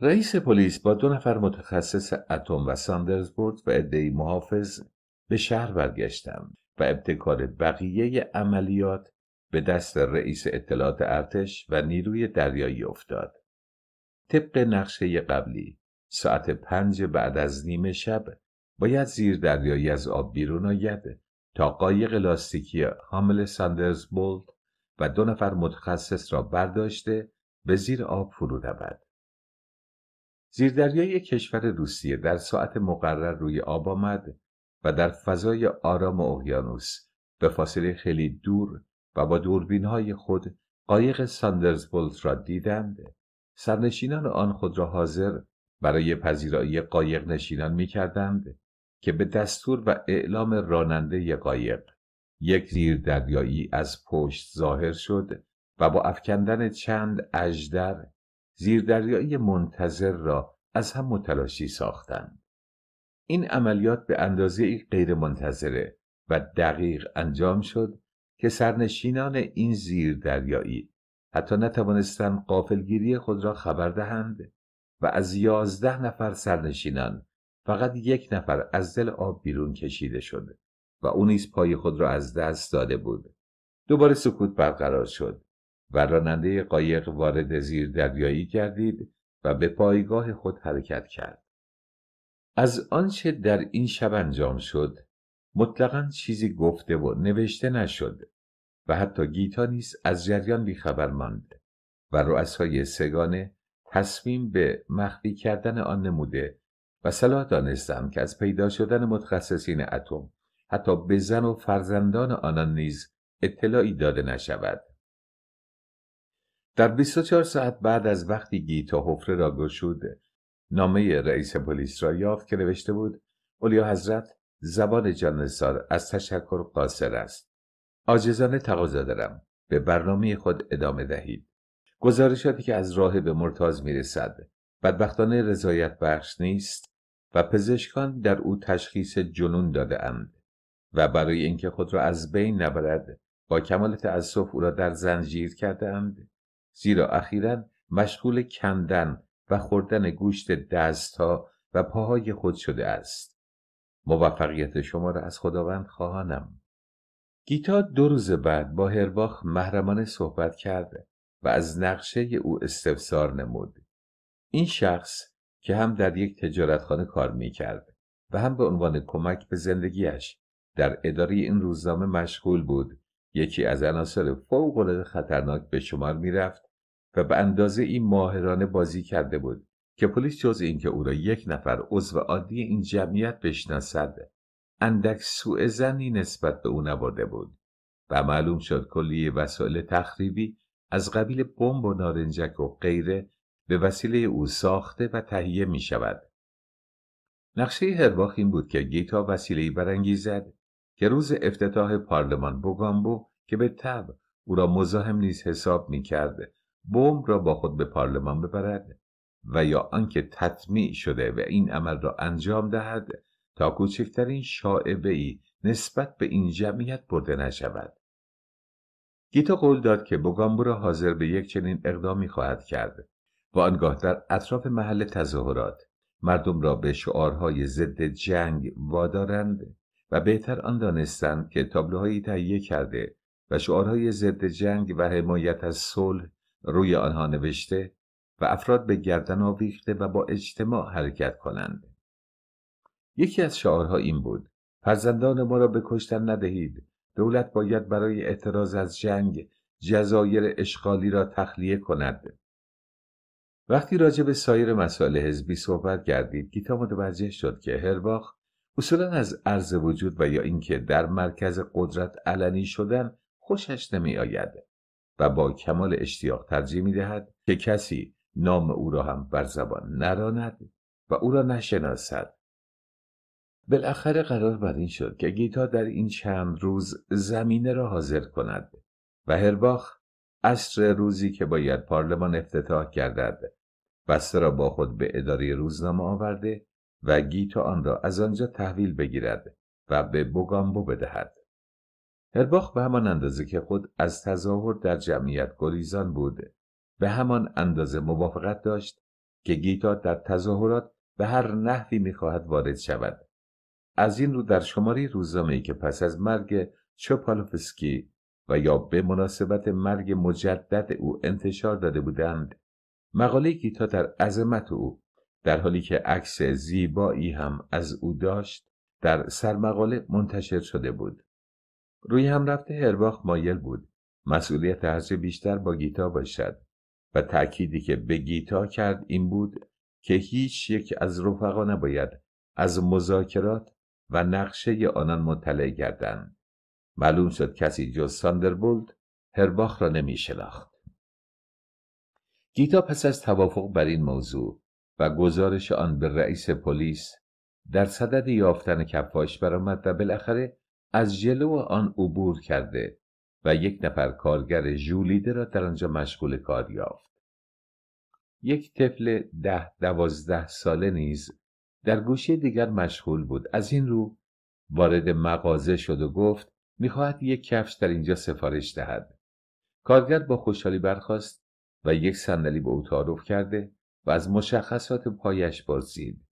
رئیس پلیس با دو نفر متخصص اتم و ساندرزبورد و عدهای محافظ به شهر برگشتند و ابتکار بقیه عملیات به دست رئیس اطلاعات ارتش و نیروی دریایی افتاد. طبق نقشه قبلی ساعت پنج بعد از نیمه شب باید زیر دریایی از آب بیرون آید تا قایق لاستیکی حامل ساندرزبولد و دو نفر متخصص را برداشته به زیر آب فرو رود. زیردریای کشور روسیه در ساعت مقرر روی آب آمد و در فضای آرام اقیانوس به فاصله خیلی دور و با دوربین های خود قایق ساندرزبولت را دیدند سرنشینان آن خود را حاضر برای پذیرایی قایق نشینان می کردند که به دستور و اعلام راننده قایق یک زیر دریایی از پشت ظاهر شد و با افکندن چند اجدر زیردریایی منتظر را از هم متلاشی ساختند این عملیات به اندازه ای غیر منتظره و دقیق انجام شد که سرنشینان این زیردریایی حتی نتوانستند قافلگیری خود را خبر دهند و از یازده نفر سرنشینان فقط یک نفر از دل آب بیرون کشیده شد و او نیز پای خود را از دست داده بود دوباره سکوت برقرار شد و راننده قایق وارد زیر دریایی کردید و به پایگاه خود حرکت کرد. از آنچه در این شب انجام شد مطلقا چیزی گفته و نوشته نشد و حتی گیتا نیز از جریان بیخبر ماند و رؤسای سگانه تصمیم به مخفی کردن آن نموده و صلاح دانستم که از پیدا شدن متخصصین اتم حتی به زن و فرزندان آنان نیز اطلاعی داده نشود در 24 ساعت بعد از وقتی گیتا حفره را گشود نامه رئیس پلیس را یافت که نوشته بود اولیا حضرت زبان جانسار از تشکر قاصر است آجزانه تقاضا دارم به برنامه خود ادامه دهید گزارشاتی که از راه به مرتاز میرسد بدبختانه رضایت بخش نیست و پزشکان در او تشخیص جنون داده اند و برای اینکه خود را از بین نبرد با کمال تأسف او را در زنجیر کرده اند زیرا اخیرا مشغول کندن و خوردن گوشت دستها و پاهای خود شده است موفقیت شما را از خداوند خواهانم گیتا دو روز بعد با هرباخ محرمانه صحبت کرد و از نقشه او استفسار نمود این شخص که هم در یک تجارتخانه کار می کرد و هم به عنوان کمک به زندگیش در اداره این روزنامه مشغول بود یکی از عناصر العاده خطرناک به شمار میرفت و به اندازه این ماهرانه بازی کرده بود که پلیس جز اینکه او را یک نفر عضو عادی این جمعیت بشناسد اندک سوء زنی نسبت به او نبرده بود و معلوم شد کلیه وسایل تخریبی از قبیل بمب و نارنجک و غیره به وسیله او ساخته و تهیه می شود. نقشه هرباخ این بود که گیتا وسیله برانگیزد که روز افتتاح پارلمان بوگامبو که به تب او را مزاحم نیز حساب می کرد بوم را با خود به پارلمان ببرد و یا آنکه تطمیع شده و این عمل را انجام دهد تا کوچکترین شاعبه ای نسبت به این جمعیت برده نشود گیتا قول داد که بوگامبو را حاضر به یک چنین اقدامی خواهد کرد و آنگاه در اطراف محل تظاهرات مردم را به شعارهای ضد جنگ وادارند و بهتر آن دانستند که تابلوهایی تهیه کرده و شعارهای ضد جنگ و حمایت از صلح روی آنها نوشته و افراد به گردن آویخته و با اجتماع حرکت کنند. یکی از شعارها این بود فرزندان ما را به کشتن ندهید دولت باید برای اعتراض از جنگ جزایر اشغالی را تخلیه کند وقتی راجع به سایر مسائل حزبی صحبت کردید گیتا متوجه شد که هرباخ اصولا از عرض وجود و یا اینکه در مرکز قدرت علنی شدن خوشش نمی آید و با کمال اشتیاق ترجیح می دهد که کسی نام او را هم بر زبان نراند و او را نشناسد بالاخره قرار بر این شد که گیتا در این چند روز زمینه را حاضر کند و هرباخ اصر روزی که باید پارلمان افتتاح گردد بسته را با خود به اداره روزنامه آورده و گیتا آن را از آنجا تحویل بگیرد و به بوگامبو بدهد. هرباخ به همان اندازه که خود از تظاهر در جمعیت گریزان بود به همان اندازه موافقت داشت که گیتا در تظاهرات به هر نحوی میخواهد وارد شود از این رو در شماری روزامهی که پس از مرگ چوپالوفسکی و یا به مناسبت مرگ مجدد او انتشار داده بودند مقاله گیتا در عظمت او در حالی که عکس زیبایی هم از او داشت در سرمقاله منتشر شده بود روی هم رفته هرباخ مایل بود مسئولیت هرچه بیشتر با گیتا باشد و تأکیدی که به گیتا کرد این بود که هیچ یک از رفقا نباید از مذاکرات و نقشه آنان مطلع گردند معلوم شد کسی جز ساندربولد هرباخ را نمی شلخت. گیتا پس از توافق بر این موضوع و گزارش آن به رئیس پلیس در صدد یافتن کفاش برآمد و بالاخره از جلو آن عبور کرده و یک نفر کارگر ژولیده را در آنجا مشغول کار یافت یک طفل ده دوازده ساله نیز در گوشه دیگر مشغول بود از این رو وارد مغازه شد و گفت میخواهد یک کفش در اینجا سفارش دهد کارگر با خوشحالی برخاست و یک صندلی به او تعارف کرده و از مشخصات پایش بازید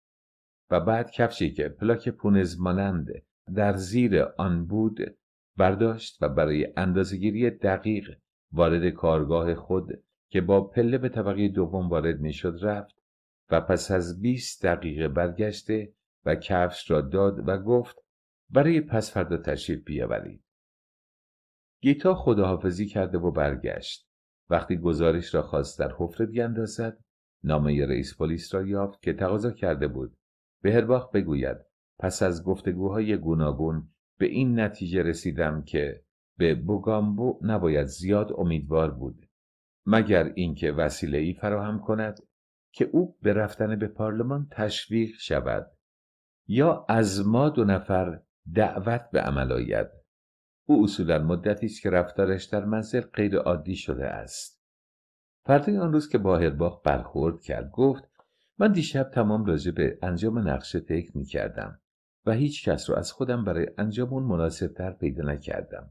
و بعد کفشی که پلاک پونز مانند در زیر آن بود برداشت و برای اندازگیری دقیق وارد کارگاه خود که با پله به طبقه دوم وارد میشد رفت و پس از 20 دقیقه برگشته و کفش را داد و گفت برای پس فردا تشریف بیاورید. گیتا خداحافظی کرده و برگشت. وقتی گزارش را خواست در حفره بیاندازد نامه رئیس پلیس را یافت که تقاضا کرده بود به هرباخ بگوید پس از گفتگوهای گوناگون به این نتیجه رسیدم که به بوگامبو نباید زیاد امیدوار بود مگر اینکه وسیله ای فراهم کند که او به رفتن به پارلمان تشویق شود یا از ما دو نفر دعوت به عمل آید او اصولا مدتی است که رفتارش در منزل غیر عادی شده است فردای آن روز که با هرباخ برخورد کرد گفت من دیشب تمام راجع به انجام نقشه فکر می کردم و هیچ کس رو از خودم برای انجام اون تر پیدا نکردم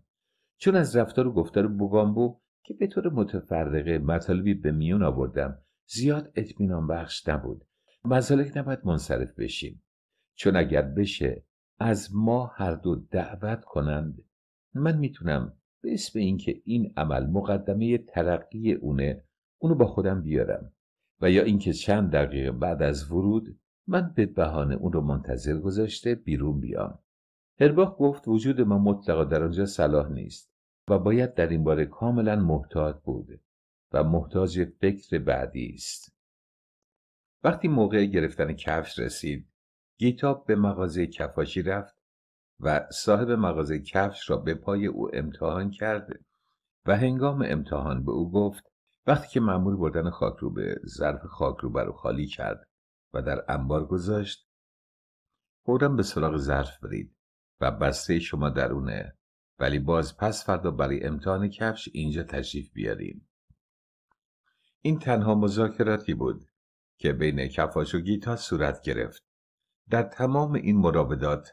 چون از رفتار و گفتار بوگامبو که به طور متفرقه مطالبی به میون آوردم زیاد اطمینان بخش نبود مزالک نباید منصرف بشیم چون اگر بشه از ما هر دو دعوت کنند من میتونم به اسم اینکه این عمل مقدمه ترقی اونه اونو با خودم بیارم و یا اینکه چند دقیقه بعد از ورود من به بهانه اون رو منتظر گذاشته بیرون بیام هرباخ گفت وجود ما مطلقا در آنجا صلاح نیست و باید در این باره کاملا محتاط بود و محتاج فکر بعدی است وقتی موقع گرفتن کفش رسید گیتاب به مغازه کفاشی رفت و صاحب مغازه کفش را به پای او امتحان کرد و هنگام امتحان به او گفت وقتی که معمول بردن به ظرف خاک رو خالی کرد و در انبار گذاشت خودم به سراغ ظرف برید و بسته شما درونه ولی باز پس فردا برای امتحان کفش اینجا تشریف بیاریم این تنها مذاکراتی بود که بین کفاش و گیتا صورت گرفت در تمام این مراودات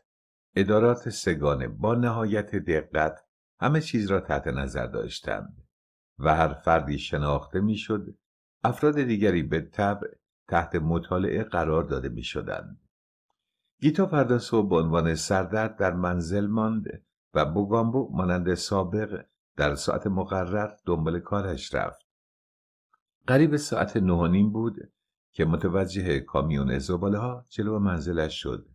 ادارات سگانه با نهایت دقت همه چیز را تحت نظر داشتند و هر فردی شناخته میشد افراد دیگری به تبع تحت مطالعه قرار داده میشدند. گیتا فردا صبح به عنوان سردرد در منزل ماند و بوگامبو مانند سابق در ساعت مقرر دنبال کارش رفت. قریب ساعت نه بود که متوجه کامیون زباله ها جلو منزلش شد.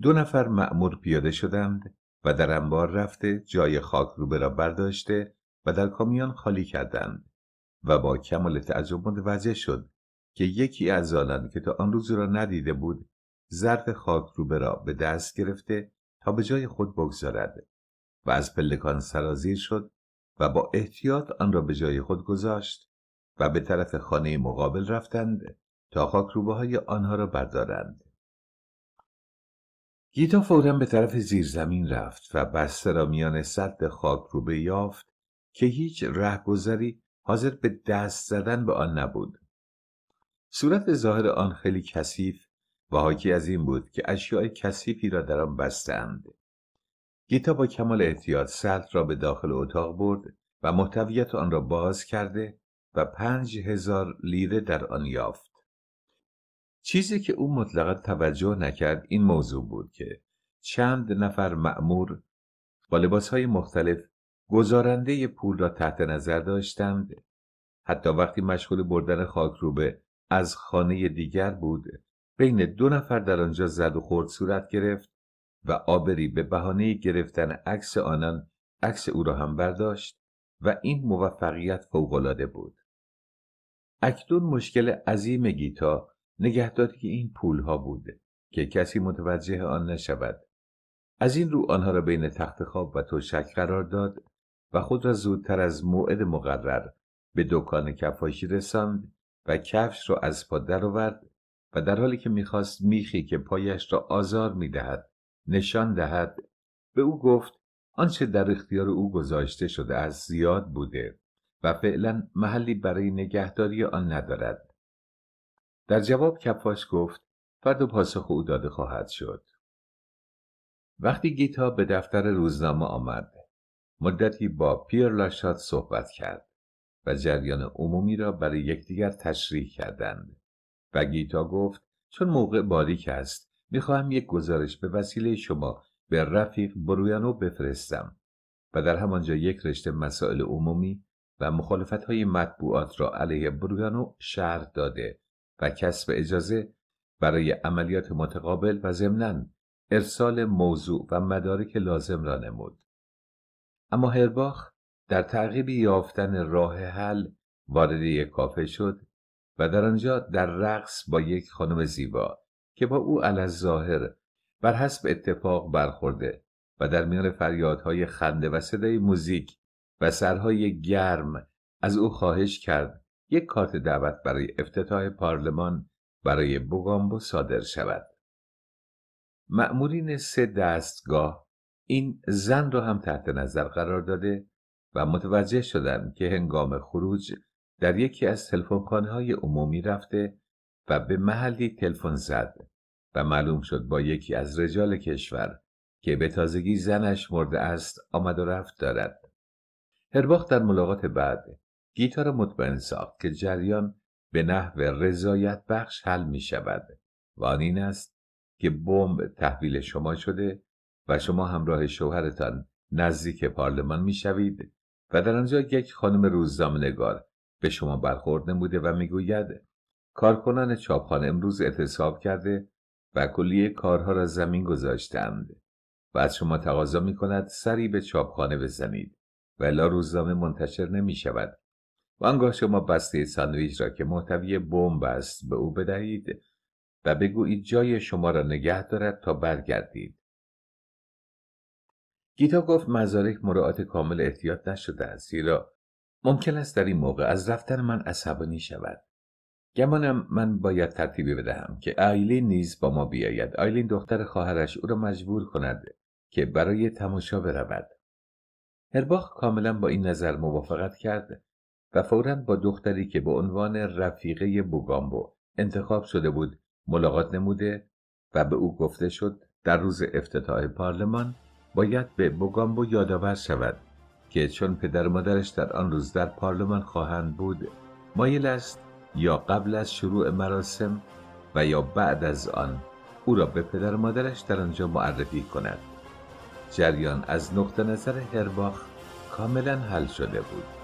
دو نفر مأمور پیاده شدند و در انبار رفته جای خاک روبه را برداشته و در کامیون خالی کردند و با کمال تعجب متوجه شد که یکی از آنان که تا آن روز را ندیده بود ظرف خاکروبه را به دست گرفته تا به جای خود بگذارد و از پلکان سرازیر شد و با احتیاط آن را به جای خود گذاشت و به طرف خانه مقابل رفتند تا خاک های آنها را بردارند. گیتا فورا به طرف زیرزمین رفت و بسته را میان خاک روبه یافت که هیچ رهگذری حاضر به دست زدن به آن نبود صورت ظاهر آن خیلی کثیف و حاکی از این بود که اشیاء کثیفی را در آن بستهاند گیتا با کمال احتیاط سلط را به داخل اتاق برد و محتویت آن را باز کرده و پنج هزار لیره در آن یافت چیزی که او مطلقا توجه نکرد این موضوع بود که چند نفر معمور با لباسهای مختلف گزارنده پول را تحت نظر داشتند حتی وقتی مشغول بردن خاکروبه از خانه دیگر بود بین دو نفر در آنجا زد و خورد صورت گرفت و آبری به بهانه گرفتن عکس آنان عکس او را هم برداشت و این موفقیت فوقالعاده بود اکنون مشکل عظیم گیتا نگهداری این پولها بود که کسی متوجه آن نشود از این رو آنها را بین تخت خواب و توشک قرار داد و خود را زودتر از موعد مقرر به دکان کفاشی رساند و کفش را از پا درآورد و در حالی که میخواست میخی که پایش را آزار میدهد نشان دهد به او گفت آنچه در اختیار او گذاشته شده از زیاد بوده و فعلا محلی برای نگهداری آن ندارد در جواب کفاش گفت فرد و پاسخ او داده خواهد شد وقتی گیتا به دفتر روزنامه آمد مدتی با پیر لاشات صحبت کرد و جریان عمومی را برای یکدیگر تشریح کردند و گیتا گفت چون موقع باریک است میخواهم یک گزارش به وسیله شما به رفیق برویانو بفرستم و در همانجا یک رشته مسائل عمومی و مخالفت های مطبوعات را علیه برویانو شرح داده و کسب اجازه برای عملیات متقابل و ضمنا ارسال موضوع و مدارک لازم را نمود. اما هرباخ در تعقیب یافتن راه حل وارد یک کافه شد و در آنجا در رقص با یک خانم زیبا که با او علاز ظاهر بر حسب اتفاق برخورده و در میان فریادهای خنده و صدای موزیک و سرهای گرم از او خواهش کرد یک کارت دعوت برای افتتاح پارلمان برای بوگامبو صادر شود. مأمورین سه دستگاه این زن رو هم تحت نظر قرار داده و متوجه شدم که هنگام خروج در یکی از تلفن های عمومی رفته و به محلی تلفن زد و معلوم شد با یکی از رجال کشور که به تازگی زنش مرده است آمد و رفت دارد. هرباخ در ملاقات بعد گیتار مطمئن ساخت که جریان به نحو رضایت بخش حل می شود و آن این است که بمب تحویل شما شده و شما همراه شوهرتان نزدیک پارلمان میشوید و در آنجا یک خانم روزنامه‌نگار به شما برخورد نموده و میگوید کارکنان چاپخانه امروز اعتصاب کرده و کلیه کارها را زمین گذاشتند و از شما تقاضا می کند سری به چاپخانه بزنید و الا روزنامه منتشر نمی شود و آنگاه شما بسته ساندویچ را که محتوی بمب است به او بدهید و بگویید جای شما را نگه دارد تا برگردید گیتا گفت مزارک مراعات کامل احتیاط نشده است زیرا ممکن است در این موقع از رفتن من عصبانی شود گمانم من باید ترتیبی بدهم که آیلین نیز با ما بیاید آیلین دختر خواهرش او را مجبور کند که برای تماشا برود هرباخ کاملا با این نظر موافقت کرد و فورا با دختری که به عنوان رفیقه بوگامبو انتخاب شده بود ملاقات نموده و به او گفته شد در روز افتتاح پارلمان باید به بوگامبو یادآور شود که چون پدر مادرش در آن روز در پارلمان خواهند بود مایل است یا قبل از شروع مراسم و یا بعد از آن او را به پدر مادرش در آنجا معرفی کند جریان از نقطه نظر هرباخ کاملا حل شده بود